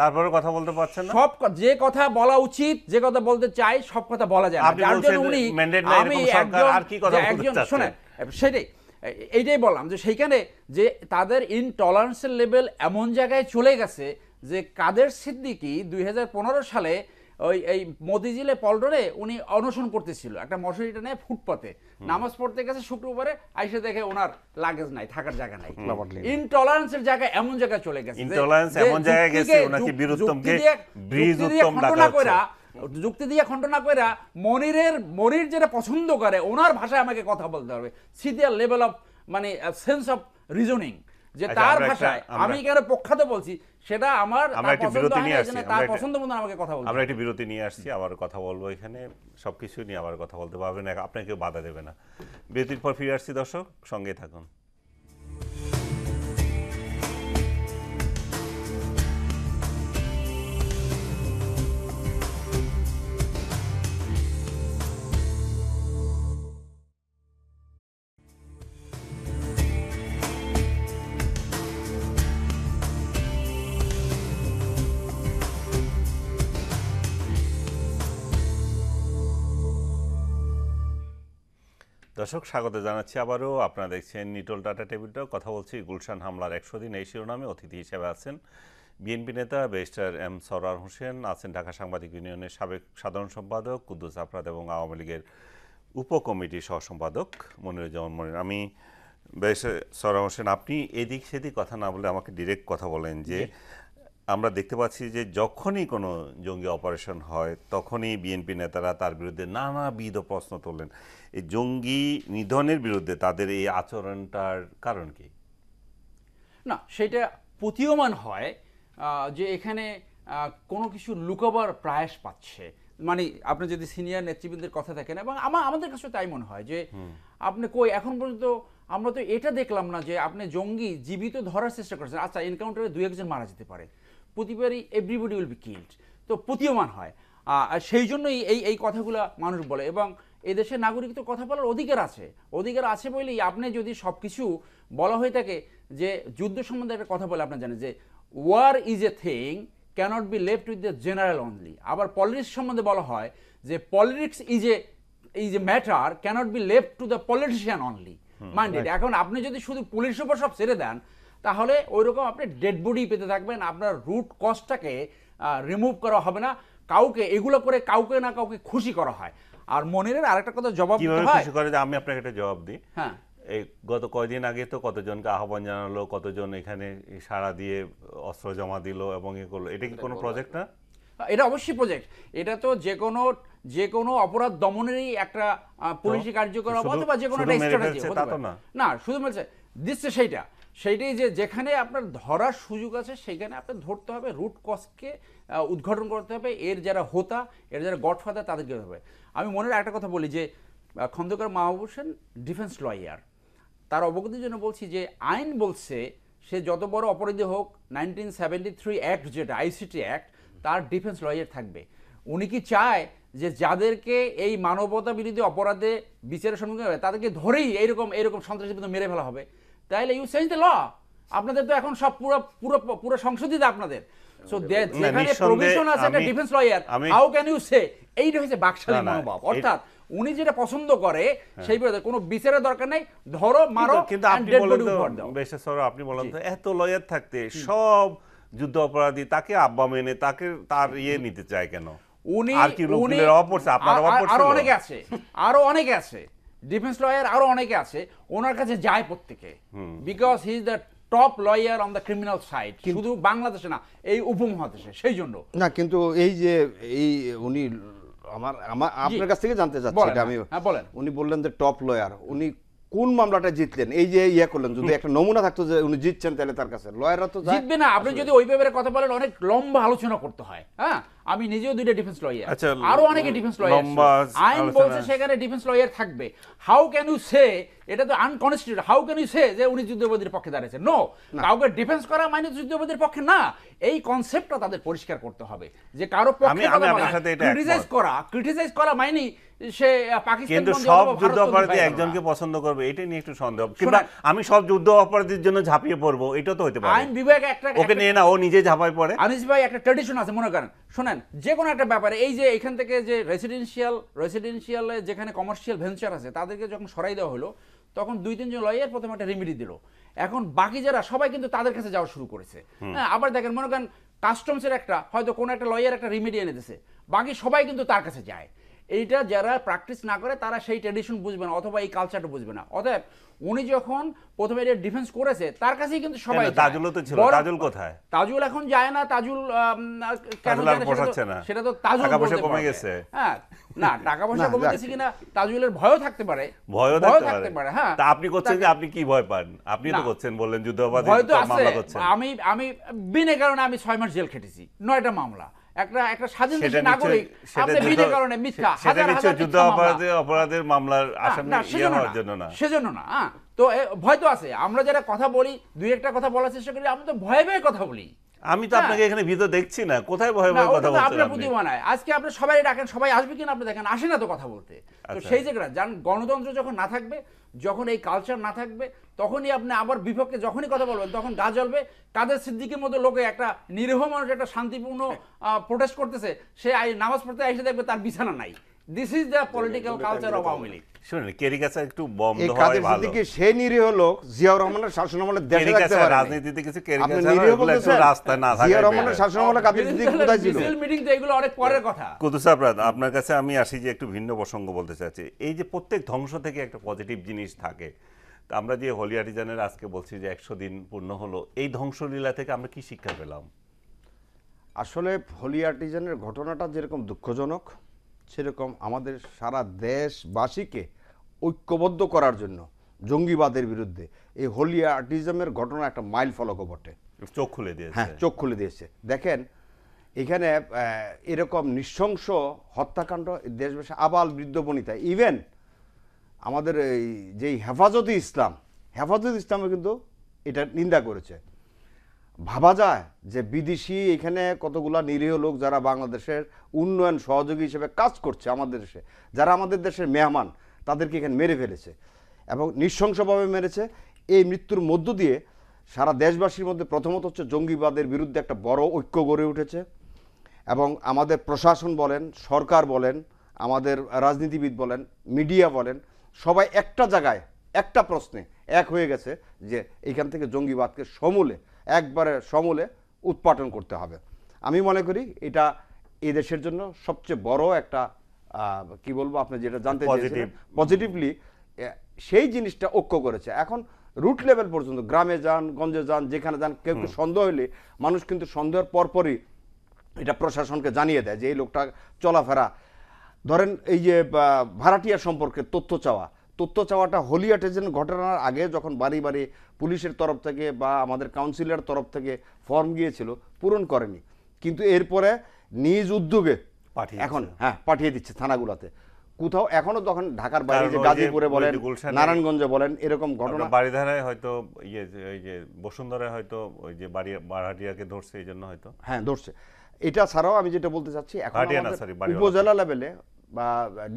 তারপরে কথা বলতে পারছেন না সব যে কথা বলা উচিত যে কথা বলতে চাই সব কথা বলা যায় না একজন সেটাই এইটাই বললাম যে সেইখানে যে তাদের ইনটলারেন্সের লেভেল এমন জায়গায় চলে গেছে যে কাদের সিদ্দিকি দুই সালে ওই এই মোদিজিলে পল্টনে উনি অনশন করতেছিল একটা মশারি টেনে ফুটপাথে নামাজ পড়তে গেছে শুক্রবারে আইসে দেখে ওনার লাগেজ নাই থাকার জায়গা নাই ইনটলারেন্সের জায়গা এমন জায়গায় চলে গেছে ইনটলারেন্স এমন জায়গায় গেছে ওনাকে বীরুত্তমকে বীরুত্তম ডাকা যুক্তি দিয়ে খণ্ডনা কইরা মনিরের মনির যেটা পছন্দ করে ওনার ভাষায় আমাকে কথা বলতে হবে সিদিয়ার লেভেল অফ মানে সেন্স অফ রিজনিং যে আচ্ছা, তার ভাষায় আমি কেন প্রখ্যাত বলছি সেটা আমার আমরা একটা বিরতি নিয়ে আসছি তার পছন্দ মতো আমাকে কথা বলতে আমরা একটি বিরতি নিয়ে আসছি আবার কথা বলবো এখানে সবকিছু নিয়ে আবার কথা বলতে পারবেন আপনাকে বাধা দেবে না বিরতির পর ফিরে আসছি দর্শক সঙ্গে থাকুন দর্শক স্বাগত জানাচ্ছি আবারও আপনারা দেখছেন নিটল ডাটা টেবিলটা কথা বলছি গুলশান হামলার একশো দিন এই শিরোনামে অতিথি হিসেবে আছেন বিএনপি নেতা ব্যারিস্টার এম সরার হোসেন আছেন ঢাকা সাংবাদিক ইউনিয়নের সাবেক সাধারণ সম্পাদক কুদ্দুস আফরাদ এবং আওয়ামী লীগের উপকমিটির সহসম্পাদক মনিরুজ্জামান মনির আমি ব্যারিস্টার সরার হোসেন আপনি এদিক সেদিক কথা না বলে আমাকে ডিরেক্ট কথা বলেন যে আমরা দেখতে পাচ্ছি যে যখনই কোনো জঙ্গি অপারেশন হয় তখনই বিএনপি নেতারা তার বিরুদ্ধে নানাবিধ প্রশ্ন তোলেন এই জঙ্গি নিধনের বিরুদ্ধে তাদের এই আচরণটার কারণ কি না সেটা প্রতীয়মান হয় যে এখানে কোনো কিছু লুকাবার প্রয়াস পাচ্ছে মানে আপনি যদি সিনিয়র নেতৃবৃন্দের কথা থাকেন এবং আমার আমাদের কাছে তাই মনে হয় যে আপনি কই এখন পর্যন্ত আমরা তো এটা দেখলাম না যে আপনি জঙ্গি জীবিত ধরার চেষ্টা করেছেন আচ্ছা এনকাউন্টারে দু একজন মারা যেতে পারে প্রতিবারই এভরিবডি উইল বি কিল্ড তো প্রতীয়মান হয় সেই জন্যই এই এই কথাগুলো মানুষ বলে এবং এদেশের নাগরিক তো কথা বলার অধিকার আছে অধিকার আছে বলেই আপনি যদি সব কিছু বলা হয়ে থাকে যে যুদ্ধ সম্বন্ধে একটা কথা বলে আপনার জানেন যে war is a thing cannot be left with the general only আবার পলিটিক্স সম্বন্ধে বলা হয় যে politics is a is a matter cannot be left to the politician only minded এখন আপনি যদি শুধু পুলিশের উপর সব ছেড়ে দেন তাহলে ওই রকম আপনি ডেড বডি পেতে থাকবেন আপনার রুট কস্টটাকে রিমুভ করা হবে না কাউকে এগুলো করে কাউকে না কাউকে খুশি করা হয় আর মনিরের আরেকটা কথা জবাব খুশি করে আমি আপনাকে একটা জবাব দিই হ্যাঁ এই গত কয়দিন আগে তো কতজনকে আহ্বান জানালো কতজন এখানে সাড়া দিয়ে অস্ত্র জমা দিল এবং এ করলো এটা কি কোনো প্রজেক্ট না হ্যাঁ, এটা অবশ্যই প্রজেক্ট এটা তো যে কোনো যে কোনো অপরাধ দমনেরই একটা পুলিশি কার্যকলাপ অথবা যে কোনো একটা স্ট্র্যাটেজি না শুধু বলছে দিচ্ছে সেইটা সেইটাই যে যেখানে আপনার ধরার সুযোগ আছে সেখানে আপনার ধরতে হবে রুট কজকে উদ্ঘাটন করতে হবে এর যারা হোতা এর যারা গডফাদার তাদেরকে হবে আমি মনের একটা কথা বলি যে খন্দকার মাহবুব হোসেন ডিফেন্স লয়ার তার অবগতির জন্য বলছি যে আইন বলছে সে যত বড় অপরাধী হোক নাইনটিন সেভেন্টি থ্রি অ্যাক্ট যেটা আইসিটি অ্যাক্ট তার ডিফেন্স লয়ার থাকবে উনি কি চায় যে যাদেরকে এই মানবতা বিরোধী অপরাধে বিচারের সম্মুখীন হবে তাদেরকে ধরেই এইরকম এইরকম সন্ত্রাসী মেরে ফেলা হবে তাইলে ইউ চেঞ্জ দ্য ল আপনাদের তো এখন সব পুরো পুরো পুরো সংশোধিত আপনাদের সো যেখানে প্রভিশন আছে একটা defence lawyer how can you say এইটা হচ্ছে বাকশালী মনোভাব অর্থাৎ উনি যেটা পছন্দ করে হ্যাঁ। সেই বিষয়ে কোনো বিচারের দরকার নাই ধরো মারো কিন্তু আপনি বলেন তো বেশে সর আপনি বলেন তো এত লয়ার থাকতে সব যুদ্ধ অপরাধী তাকে আব্বা মেনে তাকে তার ইয়ে নিতে চায় কেন উনি আর কি লোক অপরাধ আপনার অপরাধ আরো অনেকে আছে আরো অনেকে আছে ডিফেন্স লয়ার আরো অনেকে আছে ওনার কাছে যায় প্রত্যেকে because he is the top lawyer on the criminal side শুধু বাংলাদেশে না এই উপমহাদেশে সেই জন্য না কিন্তু এই যে এই উনি আমার আমার আপনার কাছ থেকে জানতে চাচ্ছি আমি হ্যাঁ বলেন উনি বললেন যে টপ লয়ার উনি কোন মামলাটা জিতলেন এই যে ইয়ে করলেন যদি একটা নমুনা থাকতো যে উনি জিতছেন তাহলে তার কাছে লয়াররা তো জিতবে না আপনি যদি ওই ব্যাপারে কথা বলেন অনেক লম্বা আলোচনা করতে হয় হ্যাঁ আমি নিজেও দুইটা ডিফেন্স আচ্ছা, লয়ার আরো অনেকে ডিফেন্স লয়ার আইন বলছে সেখানে ডিফেন্স লয়ার থাকবে হাউ ক্যান ইউ সে এটা তো আনকনস্টিটিউট হাউ ক্যান ইউ সে যে উনি যুদ্ধবাদীর পক্ষে দাঁড়িয়েছে নো কাউকে ডিফেন্স করা মানে যুদ্ধবাদীর পক্ষে না এই কনসেপ্টটা তাদের পরিষ্কার করতে হবে যে কারো পক্ষে আমি আপনার মানে সাথে এটা ক্রিটিসাইজ করা ক্রিটিসাইজ করা মানে সে পাকিস্তান কিন্তু সব যুদ্ধ অপরাধী একজনকে পছন্দ করবে এটা নিয়ে একটু সন্দেহ কিংবা আমি সব যুদ্ধ অপরাধীর জন্য ঝাঁপিয়ে পড়বো এটা তো হতে পারে আইন বিভাগ একটা ওকে নিয়ে না ও নিজে ঝাঁপায় পড়ে আনিস ভাই একটা ট্র্যাডিশন আছে মনে করেন শোনেন বুঝছেন যে কোনো একটা ব্যাপারে এই যে এখান থেকে যে রেসিডেন্সিয়াল রেসিডেন্সিয়ালে যেখানে কমার্শিয়াল ভেঞ্চার আছে তাদেরকে যখন সরাই দেওয়া হলো তখন দুই তিনজন লয়ার প্রথমে একটা রেমিডি দিল এখন বাকি যারা সবাই কিন্তু তাদের কাছে যাওয়া শুরু করেছে হ্যাঁ আবার দেখেন মনে করেন কাস্টমসের একটা হয়তো কোনো একটা লয়ার একটা রেমিডি এনে দিছে বাকি সবাই কিন্তু তার কাছে যায় এইটা যারা প্র্যাকটিস না করে তারা সেই ট্র্যাডিশন বুঝবে না অথবা এই কালচারটা বুঝবে না অতএব উনি যখন প্রথমে এটা ডিফেন্স করেছে তার কাছেই কিন্তু সবাই তাজুল তো ছিল তাজুল কোথায় তাজুল এখন যায় না তাজুল কেন না সেটা তো তাজুল টাকা পয়সা কমে গেছে হ্যাঁ না টাকা পয়সা কমে গেছে কিনা তাজুলের ভয়ও থাকতে পারে ভয়ও থাকতে পারে হ্যাঁ তা আপনি করছেন যে আপনি কি ভয় পান আপনি তো করছেন বললেন যুদ্ধাপরাধী মামলা করছেন আমি আমি বিনে কারণে আমি ছয় মাস জেল খেটেছি নয়টা মামলা একটা একটা স্বাধীন নাগরিক আপনি বিনা কারণে মিথ্যা হাজার হাজার যুদ্ধ অপরাধে অপরাধের মামলার আসামি ইয়া হওয়ার জন্য না সেজন্য না হ্যাঁ, তো ভয় তো আছে আমরা যারা কথা বলি দুই একটা কথা বলার চেষ্টা করি আমি তো ভয়ে ভয়ে কথা বলি আমি তো আপনাকে হ্যাঁ। এখানে ভিতর দেখছি না কোথায় ভয় ভয় কথা বলছেন আপনার প্রতিমা নাই আজকে আপনি সবাই ডাকেন সবাই আসবে কিনা আপনি দেখেন আসে না তো কথা বলতে তো আচ্ছা। সেই জায়গাটা যান গণতন্ত্র যখন না থাকবে যখন এই কালচার না থাকবে তখনই আপনি আবার বিপক্ষে যখনই কথা বলবেন তখন গা জ্বলবে কাদের সিদ্দিকের মতো লোকে একটা নিরীহ মানুষ একটা শান্তিপূর্ণ প্রোটেস্ট করতেছে সে নামাজ পড়তে এসে দেখবে তার বিছানা নাই this is the political culture of Awami League আপনার কাছে আমি আসি যে একটু ভিন্ন প্রসঙ্গ বলতে চাচ্ছি এই যে প্রত্যেক ধ্বংস থেকে একটা পজিটিভ জিনিস থাকে তা আমরা যে হোলি আর্টিজানের আজকে বলছি যে একশো দিন পূর্ণ হলো এই ধ্বংসলীলা থেকে আমরা কি শিক্ষা পেলাম আসলে হোলি আর্টিজানের ঘটনাটা যেরকম দুঃখজনক সেরকম আমাদের সারা দেশবাসীকে ঐক্যবদ্ধ করার জন্য জঙ্গিবাদের বিরুদ্ধে এই হোলি আর্টিজমের ঘটনা একটা মাইল ফলকও বটে চোখ খুলে দিয়েছে হ্যাঁ চোখ খুলে দিয়েছে দেখেন এখানে এরকম নৃশংস হত্যাকাণ্ড দেশবাসী আবাল বৃদ্ধ বনিতা ইভেন আমাদের এই যেই হেফাজতি ইসলাম হেফাজত ইসলামও কিন্তু এটা নিন্দা করেছে ভাবা যায় যে বিদেশি এখানে কতগুলা নিরীহ লোক যারা বাংলাদেশের উন্নয়ন সহযোগী হিসেবে কাজ করছে আমাদের দেশে যারা আমাদের দেশের মেহমান তাদেরকে এখানে মেরে ফেলেছে এবং নৃশংসভাবে মেরেছে এই মৃত্যুর মধ্য দিয়ে সারা দেশবাসীর মধ্যে প্রথমত হচ্ছে জঙ্গিবাদের বিরুদ্ধে একটা বড় ঐক্য গড়ে উঠেছে এবং আমাদের প্রশাসন বলেন সরকার বলেন আমাদের রাজনীতিবিদ বলেন মিডিয়া বলেন সবাই একটা জায়গায় একটা প্রশ্নে এক হয়ে গেছে যে এখান থেকে জঙ্গিবাদকে সমূলে একবারে সমূলে উৎপাটন করতে হবে আমি মনে করি এটা এদেশের জন্য সবচেয়ে বড় একটা কি বলবো আপনি যেটা জানতে পজিটিভলি সেই জিনিসটা ঐক্য করেছে এখন রুট লেভেল পর্যন্ত গ্রামে যান গঞ্জে যান যেখানে যান কেউ সন্দেহ হলে মানুষ কিন্তু সন্দেহের পরপরই এটা প্রশাসনকে জানিয়ে দেয় যে এই লোকটা চলাফেরা ধরেন এই যে ভাড়াটিয়া সম্পর্কে তথ্য চাওয়া তথ্য চাওয়াটা হলিয়াটে যেন ঘটনার আগে যখন বাড়ি বাড়ি পুলিশের তরফ থেকে বা আমাদের কাউন্সিলের তরফ থেকে ফর্ম গিয়েছিল পূরণ করেনি কিন্তু এরপরে নিজ উদ্যোগে পাঠিয়ে এখন হ্যাঁ পাঠিয়ে দিচ্ছে থানাগুলোতে কোথাও এখনো তখন ঢাকার বাইরে যে গাজীপুরে বলেন নারায়ণগঞ্জে বলেন এরকম ঘটনা বাড়িধারায় হয়তো ইয়ে এই যে বসুন্ধরায় হয়তো ওই যে বাড়ি বাড়াটিয়াকে ধরছে এই জন্য হয়তো হ্যাঁ ধরছে এটা ছাড়াও আমি যেটা বলতে চাচ্ছি এখন উপজেলা লেভেলে বা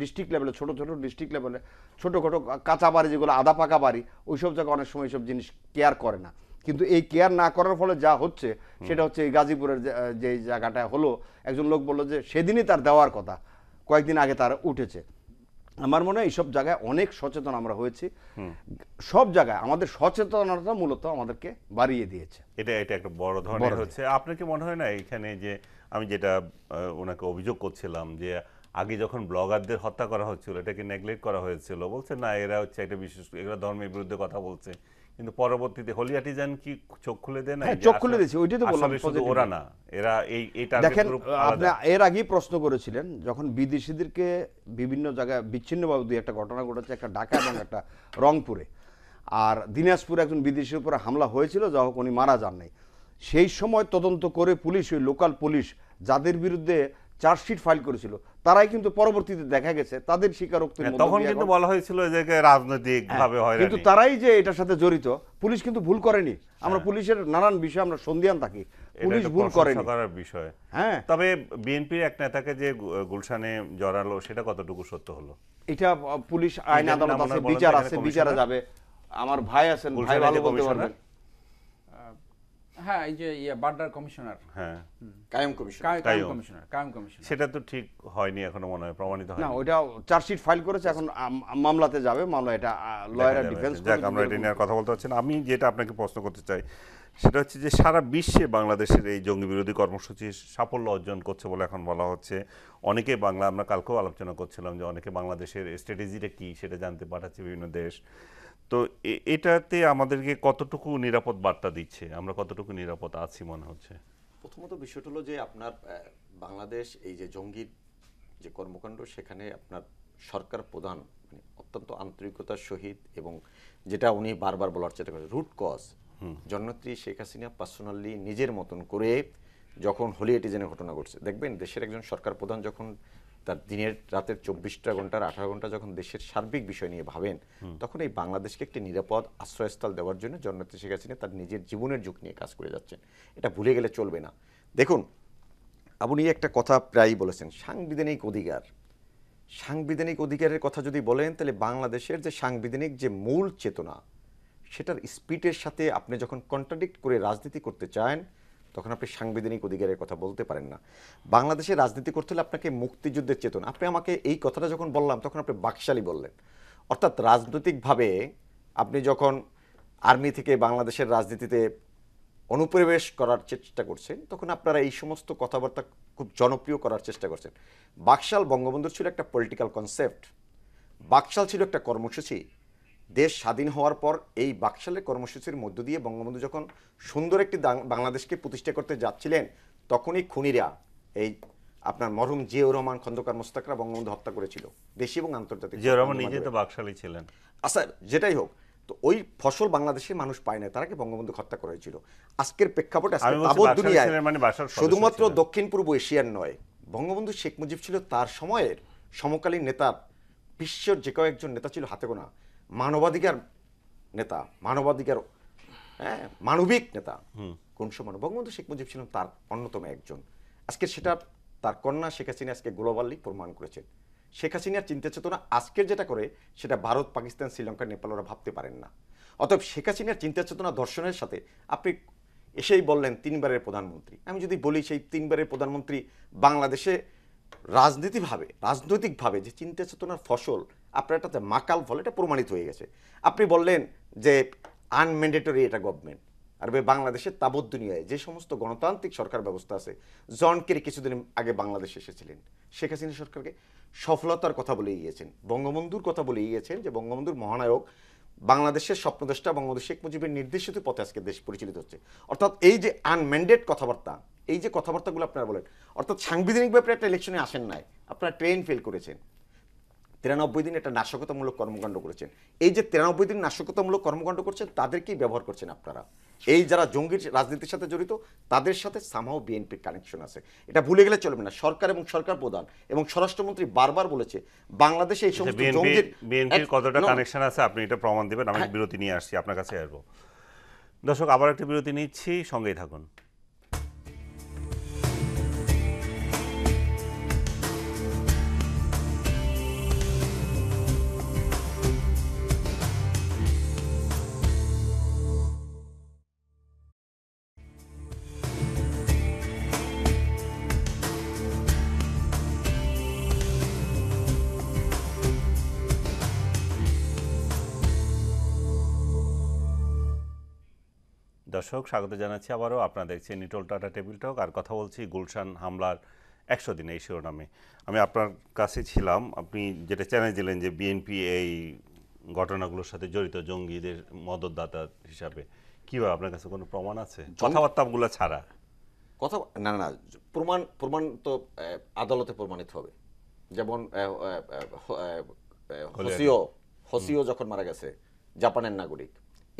ডিস্ট্রিক্ট লেভেলে ছোট ছোট ডিস্ট্রিক্ট লেভেলে ছোটোখাটো কাঁচা বাড়ি যেগুলো আধা পাকা বাড়ি ওই সব জায়গায় অনেক সময় এইসব জিনিস কেয়ার করে না কিন্তু এই কেয়ার না করার ফলে যা হচ্ছে সেটা হচ্ছে এই গাজীপুরের যে জায়গাটা হলো একজন লোক বললো যে সেদিনই তার দেওয়ার কথা কয়েকদিন আগে তার উঠেছে আমার মনে হয় এইসব জায়গায় অনেক সচেতন আমরা হয়েছি সব জায়গায় আমাদের সচেতনতা মূলত আমাদেরকে বাড়িয়ে দিয়েছে এটা এটা একটা বড় ধরনের হচ্ছে আপনার কি মনে হয় না এখানে যে আমি যেটা ওনাকে অভিযোগ করছিলাম যে আগে যখন ব্লগারদের হত্যা করা হচ্ছিল এটাকে নেগলেক্ট করা হয়েছিল বলছে না এরা হচ্ছে একটা বিশেষ এরা ধর্মের বিরুদ্ধে কথা বলছে কিন্তু পরবর্তীতে হলিয়াটি যান কি চোখ খুলে দেয় না হ্যাঁ, চোখ খুলে দিয়েছে ওইটাই তো বললাম শুধু ওরা না এরা এই এটা দেখেন আপনি এর আগেই প্রশ্ন করেছিলেন যখন বিদেশিদেরকে বিভিন্ন জায়গায় বিচ্ছিন্নভাবে দুই একটা ঘটনা ঘটেছে একটা ঢাকা এবং একটা রংপুরে আর দিনাজপুরে একজন বিদেশির উপরে হামলা হয়েছিল যা হোক উনি মারা যান নাই সেই সময় তদন্ত করে পুলিশ ওই লোকাল পুলিশ যাদের বিরুদ্ধে চার্জশিট ফাইল করেছিল তারাই কিন্তু পরবর্তীতে দেখা গেছে তাদের স্বীকারোক্তির হ্যাঁ, তখন কিন্তু বলা হয়েছিল যে রাজনৈতিক ভাবে হয় হ্যাঁ, কিন্তু তারাই যে এটার সাথে জড়িত পুলিশ কিন্তু ভুল করেনি আমরা হ্যাঁ। পুলিশের নানান বিষয়ে আমরা সন্ধিয়ান থাকি পুলিশ ভুল করেনি করার বিষয় হ্যাঁ তবে বিএনপির এক নেতাকে যে গুলশানে জড়ালো সেটা কতটুকু সত্য হলো এটা পুলিশ আইন আদালত আছে বিচার আছে বিচারে যাবে আমার ভাই আছেন ভাই ভালো বলতে পারবেন হ্যাঁ এই যে ইয়ে, বার্ডার কমিশনার হ্যাঁ কায়েম কমিশনার কায়েম কমিশনার কায়েম কমিশনার সেটা তো ঠিক হয়নি এখনো মনে হয় প্রমাণিত হয় না ওটা চার্জশিট ফাইল করেছে এখন মামলাতে যাবে মামলা এটা লয়ারা ডিফেন্স যাক আমরা এটা নিয়ে কথা বলতে না আমি যেটা আপনাকে প্রশ্ন করতে চাই সেটা হচ্ছে যে সারা বিশ্বে বাংলাদেশের এই জঙ্গি বিরোধী কর্মসূচি সাফল্য অর্জন করছে বলে এখন বলা হচ্ছে অনেকে বাংলা আমরা কালকেও আলোচনা করছিলাম যে অনেকে বাংলাদেশের স্ট্র্যাটেজিটা কি সেটা জানতে পাঠাচ্ছে বিভিন্ন দেশ তো এটাতে আমাদেরকে কতটুকু নিরাপদ বার্তা দিচ্ছে আমরা কতটুকু নিরাপদ আছি মনে হচ্ছে প্রথমত বিষয়টা হলো যে আপনার বাংলাদেশ এই যে জঙ্গির যে কর্মকাণ্ড সেখানে আপনার সরকার প্রধান মানে অত্যন্ত আন্তরিকতার সহিত এবং যেটা উনি বারবার বলার চেষ্টা করেন রুট কজ জননেত্রী শেখ হাসিনা পার্সোনালি নিজের মতন করে যখন হোলি এটিজেনের ঘটনা ঘটছে দেখবেন দেশের একজন সরকার প্রধান যখন তার দিনের রাতের চব্বিশটা ঘন্টার আঠারো ঘন্টা যখন দেশের সার্বিক বিষয় নিয়ে ভাবেন তখন এই বাংলাদেশকে একটি নিরাপদ আশ্রয়স্থল দেওয়ার জন্য জন্মাতে শেখ হাসিনা তার নিজের জীবনের ঝুঁক নিয়ে কাজ করে যাচ্ছেন এটা ভুলে গেলে চলবে না দেখুন আপনি একটা কথা প্রায়ই বলেছেন সাংবিধানিক অধিকার সাংবিধানিক অধিকারের কথা যদি বলেন তাহলে বাংলাদেশের যে সাংবিধানিক যে মূল চেতনা সেটার স্পিডের সাথে আপনি যখন কন্ট্রাডিক্ট করে রাজনীতি করতে চান তখন আপনি সাংবিধানিক অধিকারের কথা বলতে পারেন না বাংলাদেশে রাজনীতি করতে হলে আপনাকে মুক্তিযুদ্ধের চেতন আপনি আমাকে এই কথাটা যখন বললাম তখন আপনি বাকশালী বললেন অর্থাৎ রাজনৈতিকভাবে আপনি যখন আর্মি থেকে বাংলাদেশের রাজনীতিতে অনুপ্রবেশ করার চেষ্টা করছেন তখন আপনারা এই সমস্ত কথাবার্তা খুব জনপ্রিয় করার চেষ্টা করছেন বাকশাল বঙ্গবন্ধুর ছিল একটা পলিটিক্যাল কনসেপ্ট বাকশাল ছিল একটা কর্মসূচি দেশ স্বাধীন হওয়ার পর এই বাকশালের কর্মসূচির মধ্য দিয়ে বঙ্গবন্ধু যখন সুন্দর একটি বাংলাদেশকে প্রতিষ্ঠা করতে যাচ্ছিলেন তখনই খুনিরা এই আপনার মরহুম জিয়াউর রহমান খন্দকার মোস্তাকরা বঙ্গবন্ধু হত্যা করেছিল দেশি এবং আন্তর্জাতিক জিয়াউর রহমান নিজে তো বাকশালী ছিলেন আচ্ছা যেটাই হোক তো ওই ফসল বাংলাদেশের মানুষ পায় না তারা কি বঙ্গবন্ধু হত্যা করেছিল আজকের প্রেক্ষাপটে দুনিয়ায় মানে শুধুমাত্র দক্ষিণ পূর্ব এশিয়ার নয় বঙ্গবন্ধু শেখ মুজিব ছিল তার সময়ের সমকালীন নেতা বিশ্বের যে কয়েকজন নেতা ছিল হাতে গোনা মানবাধিকার নেতা মানবাধিকার হ্যাঁ মানবিক নেতা কোন সময় বঙ্গবন্ধু শেখ মুজিব ছিলেন তার অন্যতম একজন আজকে সেটা তার কন্যা শেখ হাসিনা আজকে গ্লোবাল লিগ প্রমাণ করেছেন শেখ হাসিনার চিন্তা চেতনা আজকের যেটা করে সেটা ভারত পাকিস্তান শ্রীলঙ্কা নেপাল ওরা ভাবতে পারেন না অতএব শেখ হাসিনার চিন্তা চেতনা দর্শনের সাথে আপনি এসেই বললেন তিনবারের প্রধানমন্ত্রী আমি যদি বলি সেই তিনবারের প্রধানমন্ত্রী বাংলাদেশে রাজনীতিভাবে রাজনৈতিকভাবে যে চিন্তা চেতনার ফসল আপনার এটাতে মাকাল ফল এটা প্রমাণিত হয়ে গেছে আপনি বললেন যে আনম্যান্ডেটরি এটা গভর্নমেন্ট আর বাংলাদেশের তাবদ্দুনিয়ায় যে সমস্ত গণতান্ত্রিক সরকার ব্যবস্থা আছে জন কেরি কিছুদিন আগে বাংলাদেশে এসেছিলেন শেখ হাসিনা সরকারকে সফলতার কথা বলে গিয়েছেন বঙ্গবন্ধুর কথা বলে গিয়েছেন যে বঙ্গবন্ধুর মহানায়ক বাংলাদেশের স্বপ্নদ্রষ্টা বঙ্গবন্ধু শেখ মুজিবের নির্দেশিত পথে আজকে দেশ পরিচালিত হচ্ছে অর্থাৎ এই যে আনম্যান্ডেড কথাবার্তা এই যে কথাবার্তাগুলো আপনারা বলেন অর্থাৎ সাংবিধানিক ব্যাপারে একটা ইলেকশনে আসেন নাই আপনারা ট্রেন ফেল করেছেন তিরানব্বই দিন একটা নাশকতামূলক কর্মকাণ্ড করেছেন এই যে তিরানব্বই দিন নাশকতামূলক কর্মকাণ্ড করছেন তাদেরকেই ব্যবহার করছেন আপনারা এই যারা জঙ্গির রাজনীতির সাথে জড়িত তাদের সাথে সামাও বিএনপি কানেকশন আছে এটা ভুলে গেলে চলবে না সরকার এবং সরকার প্রধান এবং স্বরাষ্ট্রমন্ত্রী বারবার বলেছে বাংলাদেশে এই আচ্ছা, সমস্ত জঙ্গির বিএনপির কতটা কানেকশন আছে আপনি এটা প্রমাণ দেবেন আমি হ্যাঁ। বিরতি নিয়ে আসছি আপনার কাছে আসবো দর্শক আবার একটা বিরতি নিচ্ছি সঙ্গেই থাকুন দর্শক স্বাগত জানাচ্ছি আবারও আপনারা দেখছেন নিটল টাটা টেবিল টক আর কথা বলছি গুলশান হামলার একশো দিনে এই শিরোনামে আমি আপনার কাছে ছিলাম আপনি যেটা চ্যানেল দিলেন যে বিএনপি এই ঘটনাগুলোর সাথে জড়িত জঙ্গিদের মদতদাতা হিসাবে কীভাবে আপনার কাছে কোনো প্রমাণ আছে কথাবার্তাগুলো ছাড়া কথা না না প্রমাণ প্রমাণ তো আদালতে প্রমাণিত হবে যেমন হসিও হসিও যখন মারা গেছে জাপানের নাগরিক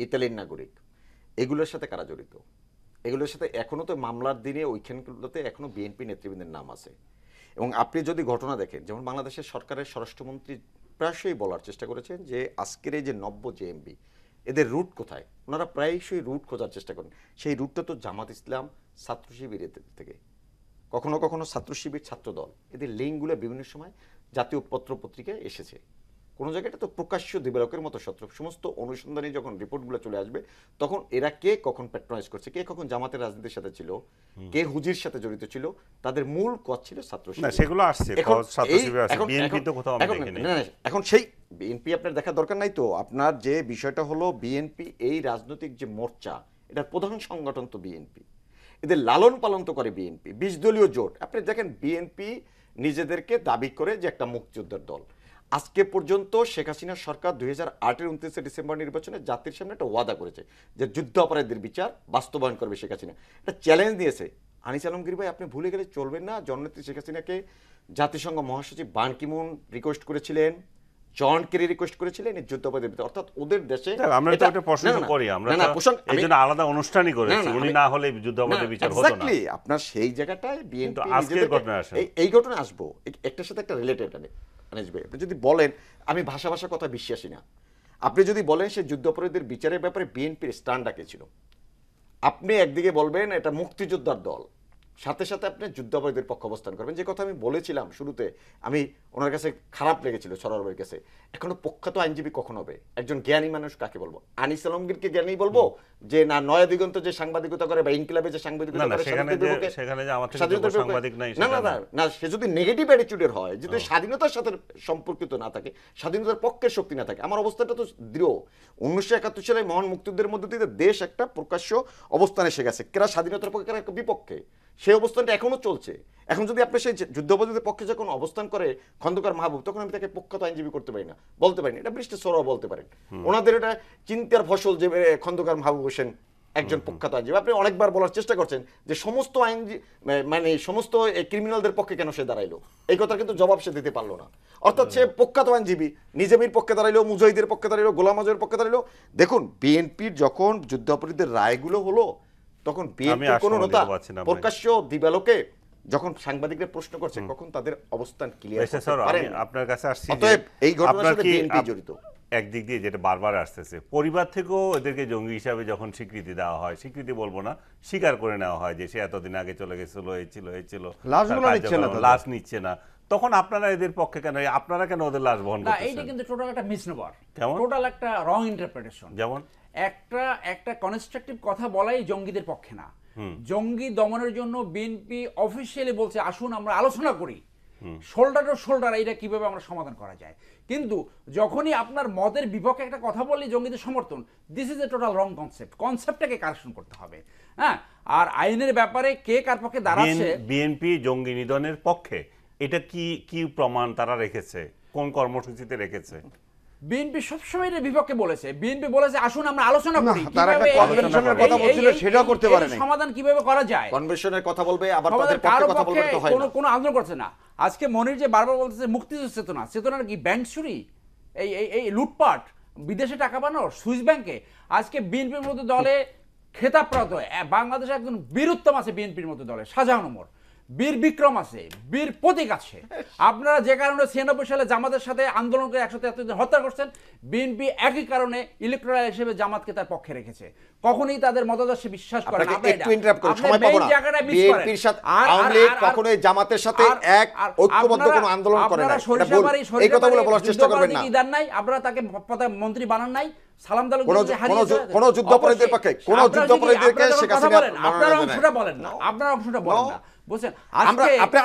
ইতালির নাগরিক এগুলোর সাথে কারা জড়িত এগুলোর সাথে এখনও তো মামলার দিনে ওইখানগুলোতে এখনও বিএনপি নেতৃবৃন্দের নাম আছে এবং আপনি যদি ঘটনা দেখেন যেমন বাংলাদেশের সরকারের স্বরাষ্ট্রমন্ত্রী প্রায়শই বলার চেষ্টা করেছেন যে আজকের এই যে নব্য জেএমবি এদের রুট কোথায় ওনারা প্রায়শই রুট খোঁজার চেষ্টা করেন সেই রুটটা তো জামাত ইসলাম ছাত্র শিবির এদের থেকে কখনো কখনো ছাত্র শিবির ছাত্রদল এদের লিঙ্কগুলো বিভিন্ন সময় জাতীয় পত্র পত্রিকায় এসেছে কোনো জায়গাটা তো প্রকাশ্য দিবালকের মতো শত্রু সমস্ত অনুসন্ধানী যখন রিপোর্টগুলো চলে আসবে তখন এরা কে কখন প্যাট্রনাইজ করছে কে কখন জামাতের রাজনীতির সাথে ছিল কে হুজির সাথে জড়িত ছিল তাদের মূল কচ ছিল ছাত্র সেগুলো আসছে এখন সেই বিএনপি আপনার দেখা দরকার নাই তো আপনার যে বিষয়টা হলো বিএনপি এই রাজনৈতিক যে মোর্চা এটার প্রধান সংগঠন তো বিএনপি এদের লালন পালন তো করে বিএনপি বিশ দলীয় জোট আপনি দেখেন বিএনপি নিজেদেরকে দাবি করে যে একটা মুক্তিযোদ্ধার দল আজকে পর্যন্ত শেখ হাসিনা সরকার দুই হাজার আটের উনত্রিশে ডিসেম্বর নির্বাচনে জাতির সামনে একটা ওয়াদা করেছে যে যুদ্ধ অপরাধীদের বিচার বাস্তবায়ন করবে শেখ হাসিনা একটা চ্যালেঞ্জ দিয়েছে আনিস আলমগীর ভাই আপনি ভুলে গেলে চলবেন না জননেত্রী শেখ হাসিনাকে জাতিসংঘ মহাসচিব বান কিমুন রিকোয়েস্ট করেছিলেন জন কেরি রিকোয়েস্ট করেছিলেন এই যুদ্ধ অপরাধীদের অর্থাৎ ওদের দেশে আমরা তো একটা প্রশ্ন করি আমরা আলাদা অনুষ্ঠানই করেছি উনি না হলে যুদ্ধ বিচার হতো না আপনার সেই জায়গাটায় বিএনপি আজকের ঘটনা আসে এই ঘটনা আসবো একটার সাথে একটা রিলেটেড আসবে আপনি যদি বলেন আমি ভাষা ভাষা কথা বিশ্বাসী না আপনি যদি বলেন সে যুদ্ধাপরাধীদের বিচারের ব্যাপারে বিএনপির স্ট্যান্ডটা কে ছিল আপনি একদিকে বলবেন এটা মুক্তিযোদ্ধার দল সাথে সাথে আপনি যুদ্ধাপরাধীদের পক্ষ অবস্থান করবেন যে কথা আমি বলেছিলাম শুরুতে আমি ওনার কাছে খারাপ লেগেছিল সরারবাইয়ের কাছে এখনো প্রখ্যাত আইনজীবী কখন হবে একজন জ্ঞানী মানুষ কাকে বলবো আনিস আলমগীরকে জ্ঞানী বলবো যে না নয় দিগন্ত যে সাংবাদিকতা করে বা ইনকিলাবে যে সাংবাদিকতা সে যদি নেগেটিভ অ্যাটিচিউডের হয় যদি স্বাধীনতার সাথে সম্পর্কিত না থাকে স্বাধীনতার পক্ষের শক্তি না থাকে আমার অবস্থাটা তো দৃঢ় উনিশশো একাত্তর সালে মহান মুক্তিদের মধ্যে দিয়ে দেশ একটা প্রকাশ্য অবস্থানে এসে গেছে কেরা স্বাধীনতার পক্ষে বিপক্ষে সেই অবস্থানটা এখনও চলছে এখন যদি আপনি সেই যুদ্ধাপরাধীদের পক্ষে যখন অবস্থান করে খন্দকার মাহবুব তখন আমি তাকে পক্ষত আইনজীবী করতে পারি না বলতে পারি না এটা বৃষ্টি সরাও বলতে পারেন ওনাদের এটা চিন্তার ফসল যে খন্দকার মাহবুব হোসেন একজন প্রখ্যাত আইনজীবী আপনি অনেকবার বলার চেষ্টা করছেন যে সমস্ত আইনজীবী মানে সমস্ত ক্রিমিনালদের পক্ষে কেন সে দাঁড়াইলো এই কথার কিন্তু জবাব সে দিতে পারলো না অর্থাৎ সে প্রখ্যাত আইনজীবী নিজামীর পক্ষে দাঁড়াইলো মুজাহিদের পক্ষে দাঁড়াইলো গোলাম আজমের পক্ষে দাঁড়াইলো দেখুন বিএনপির যখন যুদ্ধাপরাধীদের রায়গুলো হলো তখন বিএনপির কোনো নেতা প্রকাশ্য দিবালোকে যখন সাংবাদিকরা প্রশ্ন করছে কখন তাদের অবস্থান ক্লিয়ার করতে পারেন আপনার কাছে আসছি অতএব এই ঘটনার সাথে বিএনপি জড়িত একদিক দিয়ে যেটা বারবার আসতেছে পরিবার থেকেও এদেরকে জঙ্গি হিসাবে যখন স্বীকৃতি দেওয়া হয় স্বীকৃতি বলবো না স্বীকার করে নেওয়া হয় যে সে এতদিন আগে চলে গেছিল হয়েছিল হয়েছিল লাশ নিচ্ছে না তখন আপনারা এদের পক্ষে কেন আপনারা কেন ওদের লাশ বহন না এইটা কিন্তু টোটাল একটা মিসনোভার কেমন টোটাল একটা রং ইন্টারপ্রিটেশন যেমন একটা একটা কনস্ট্রাকটিভ কথা বলাই জঙ্গিদের পক্ষে না জঙ্গি দমনের জন্য বিএনপি অফিসিয়ালি বলছে আসুন আমরা আলোচনা করি শোল্ডার টু শোল্ডার এটা কিভাবে আমরা সমাধান করা যায় কিন্তু যখনই আপনার মদের বিপক্ষে একটা কথা বললে জঙ্গিদের সমর্থন this is a total wrong concept কনসেপ্টটাকে কারেকশন করতে হবে হ্যাঁ আর আইনের ব্যাপারে কে কার পক্ষে দাঁড়াচ্ছে বিএনপি জঙ্গি নিধনের পক্ষে এটা কি কি প্রমাণ তারা রেখেছে কোন কর্মসূচিতে রেখেছে বিএনপি সবসময় এর বিপক্ষে বলেছে বিএনপি বলেছে আসুন আমরা আলোচনা করি তারা একটা কনভেনশনের কথা বলছিল সেটা করতে পারে না সমাধান কিভাবে করা যায় কনভেনশনের কথা বলবে আবার তাদের পক্ষে কথা বলবে তো হয় না কোনো আন্দোলন করছে না আজকে মনির যে বারবার বলতেছে মুক্তিযুদ্ধ চেতনা চেতনার কি ব্যাংক চুরি এই এই লুটপাট বিদেশে টাকা বানো সুইস ব্যাংকে আজকে বিএনপির মতো দলে খেতাবপ্রাপ্ত বাংলাদেশে একজন বীরত্বম আছে বিএনপির মতো দলে সাজা নম্বর বীর বিক্রম আছে বীর প্রতীক আছে আপনারা যে কারণে ছিয়ানব্বই সালে জামাতের সাথে আন্দোলন করে একশো তেহাত্তর হত্যা করছেন বিএনপি একই কারণে ইলেকট্রাল হিসেবে জামাতকে তার পক্ষে রেখেছে কখনই তাদের মতাদর্শে বিশ্বাস করে কখনোই জামাতের সাথে নাই আপনারা তাকে মন্ত্রী বানান নাই সালাম কোন আপনারা অংশটা বলেন না আপনারা অংশটা বলেন না আমি আপনার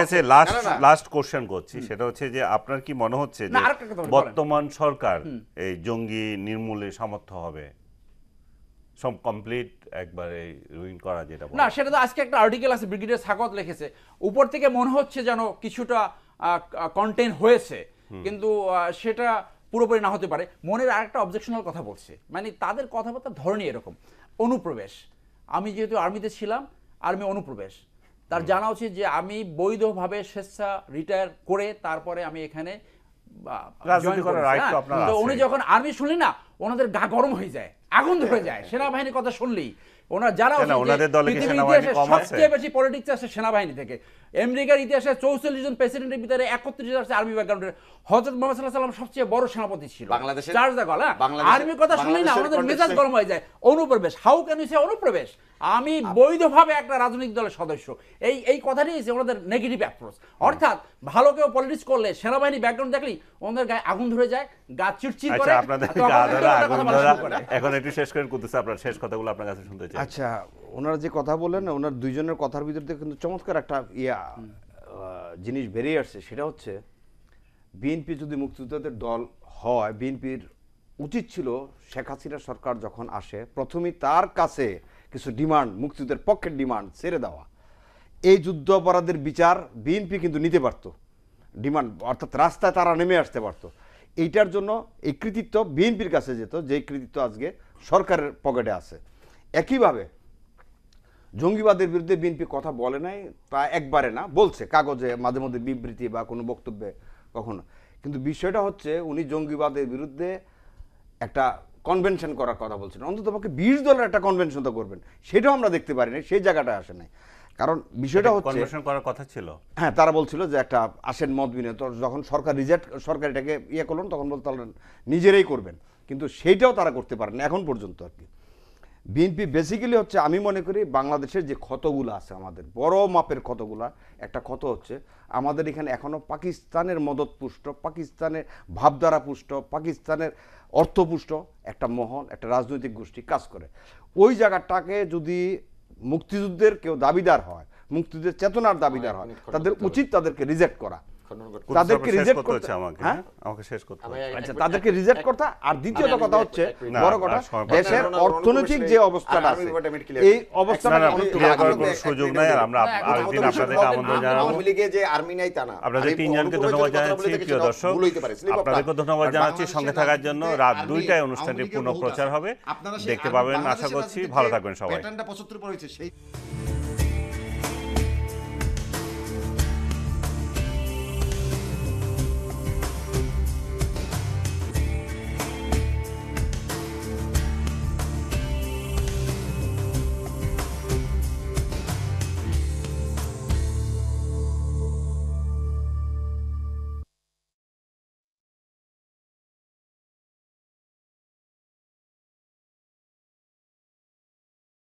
কাছে সেটা হচ্ছে যে আপনার কি মনে হচ্ছে যে বর্তমান সরকার এই জঙ্গি নির্মূলে সামর্থ্য হবে সব কমপ্লিট একবারে রুইন করা যেটা না সেটা তো আজকে একটা আর্টিকেল আছে ব্রিগেডিয়ার সাগত লিখেছে উপর থেকে মনে হচ্ছে যেন কিছুটা কন্টেন্ট হয়েছে কিন্তু সেটা পুরোপুরি না হতে পারে মনের আরেকটা অবজেকশনাল কথা বলছে মানে তাদের কথাবার্তা ধরনই এরকম অনুপ্রবেশ আমি যেহেতু আর্মিতে ছিলাম আর্মি অনুপ্রবেশ তার জানা উচিত যে আমি বৈধভাবে স্বেচ্ছা রিটায়ার করে তারপরে আমি এখানে হ্যাঁ। উনি যখন আর্মি শুনি না ওনাদের গা গরম হয়ে যায় আগুন ধরে হ্যাঁ, যায় হ্যাঁ। সেনাবাহিনীর কথা শুনলেই ওনার যারা সবচেয়ে বেশি পলিটিক্স আসে সেনাবাহিনী থেকে আমেরিকার ইতিহাসে চৌচল্লিশ জন প্রেসিডেন্টের ভিতরে একত্রিশ আছে আর্মি ব্যাকগ্রাউন্ডের হজরত মোহাম্মদ সাল্লাহ সবচেয়ে বড় সেনাপতি ছিল বাংলাদেশে চার্জ গলা হ্যাঁ? আর্মি কথা শুনেই না আমাদের মেজাজ গরম হয়ে যায় অনুপ্রবেশ হাউ ক্যান ইউ অনুপ্রবেশ আমি বৈধভাবে একটা রাজনৈতিক দলের সদস্য এই এই কথাটি হয়েছে ওনাদের নেগেটিভ অ্যাপ্রোচ অর্থাৎ ভালো কেউ পলিটিক্স করলে সেনাবাহিনী ব্যাকগ্রাউন্ড দেখলেই ওনাদের গায়ে আগুন ধরে যায় গাছ চিড়চিড় আচ্ছা, করে এখন একটু শেষ করেন কুদ্দুস আপনার শেষ কথাগুলো আপনার কাছে শুনতে চাই আচ্ছা ওনার যে কথা বললেন না ওনার দুইজনের কথার ভিতর থেকে কিন্তু চমৎকার একটা ইয়া জিনিস বেরিয়ে আসছে সেটা হচ্ছে বিএনপি যদি মুক্তিযোদ্ধাদের দল হয় বিএনপির উচিত ছিল শেখ হাসিনা সরকার যখন আসে প্রথমেই তার কাছে কিছু ডিমান্ড মুক্তিযুদ্ধের পক্ষের ডিমান্ড ছেড়ে দেওয়া এই যুদ্ধ অপরাধের বিচার বিএনপি কিন্তু নিতে পারত ডিমান্ড অর্থাৎ রাস্তায় তারা নেমে আসতে পারত এইটার জন্য এই কৃতিত্ব বিএনপির কাছে যেত যে কৃতিত্ব আজকে সরকারের পকেটে আছে একইভাবে জঙ্গিবাদের বিরুদ্ধে বিএনপি কথা বলে নাই তা একবারে না বলছে কাগজে মাঝে মধ্যে বিবৃতি বা কোনো বক্তব্যে কখনো কিন্তু বিষয়টা হচ্ছে উনি জঙ্গিবাদের বিরুদ্ধে একটা কনভেনশন করার কথা বলছেন অন্তত পক্ষে বিশ দলের একটা কনভেনশন তো করবেন সেটাও আমরা দেখতে পারি না সেই জায়গাটা আসে নাই কারণ বিষয়টা হচ্ছে কনভেনশন করার কথা ছিল হ্যাঁ তারা বলছিল যে একটা আসেন মত বিনিময় যখন সরকার রিজেক্ট সরকার এটাকে ইয়ে করলেন তখন বলতে নিজেরাই করবেন কিন্তু সেইটাও তারা করতে পারেন এখন পর্যন্ত আর কি বিএনপি বেসিক্যালি হচ্ছে আমি মনে করি বাংলাদেশের যে ক্ষতগুলো আছে আমাদের বড় মাপের ক্ষতগুলো একটা ক্ষত হচ্ছে আমাদের এখানে এখনও পাকিস্তানের মদত পুষ্ট পাকিস্তানের ভাবধারা পুষ্ট পাকিস্তানের অর্থপুষ্ট একটা মহল একটা রাজনৈতিক গোষ্ঠী কাজ করে ওই জায়গাটাকে যদি মুক্তিযুদ্ধের কেউ দাবিদার হয় মুক্তিযুদ্ধের চেতনার দাবিদার হয় তাদের উচিত তাদেরকে রিজেক্ট করা তাদেরকে রিজেক্ট হ্যাঁ? হ্যাঁ? আচ্ছা, তাদেরকে আর কথা আচ্ছা, আচ্ছা, অর্থনৈতিক যে অবস্থাটা কোনো সুযোগ আর আমরা ধন্যবাদ জানাচ্ছি সঙ্গে থাকার জন্য রাত দুইটায় অনুষ্ঠানটি পুনঃ প্রচার হবে দেখতে পাবেন আশা করছি ভালো থাকবেন সবাই পর হয়েছে সেই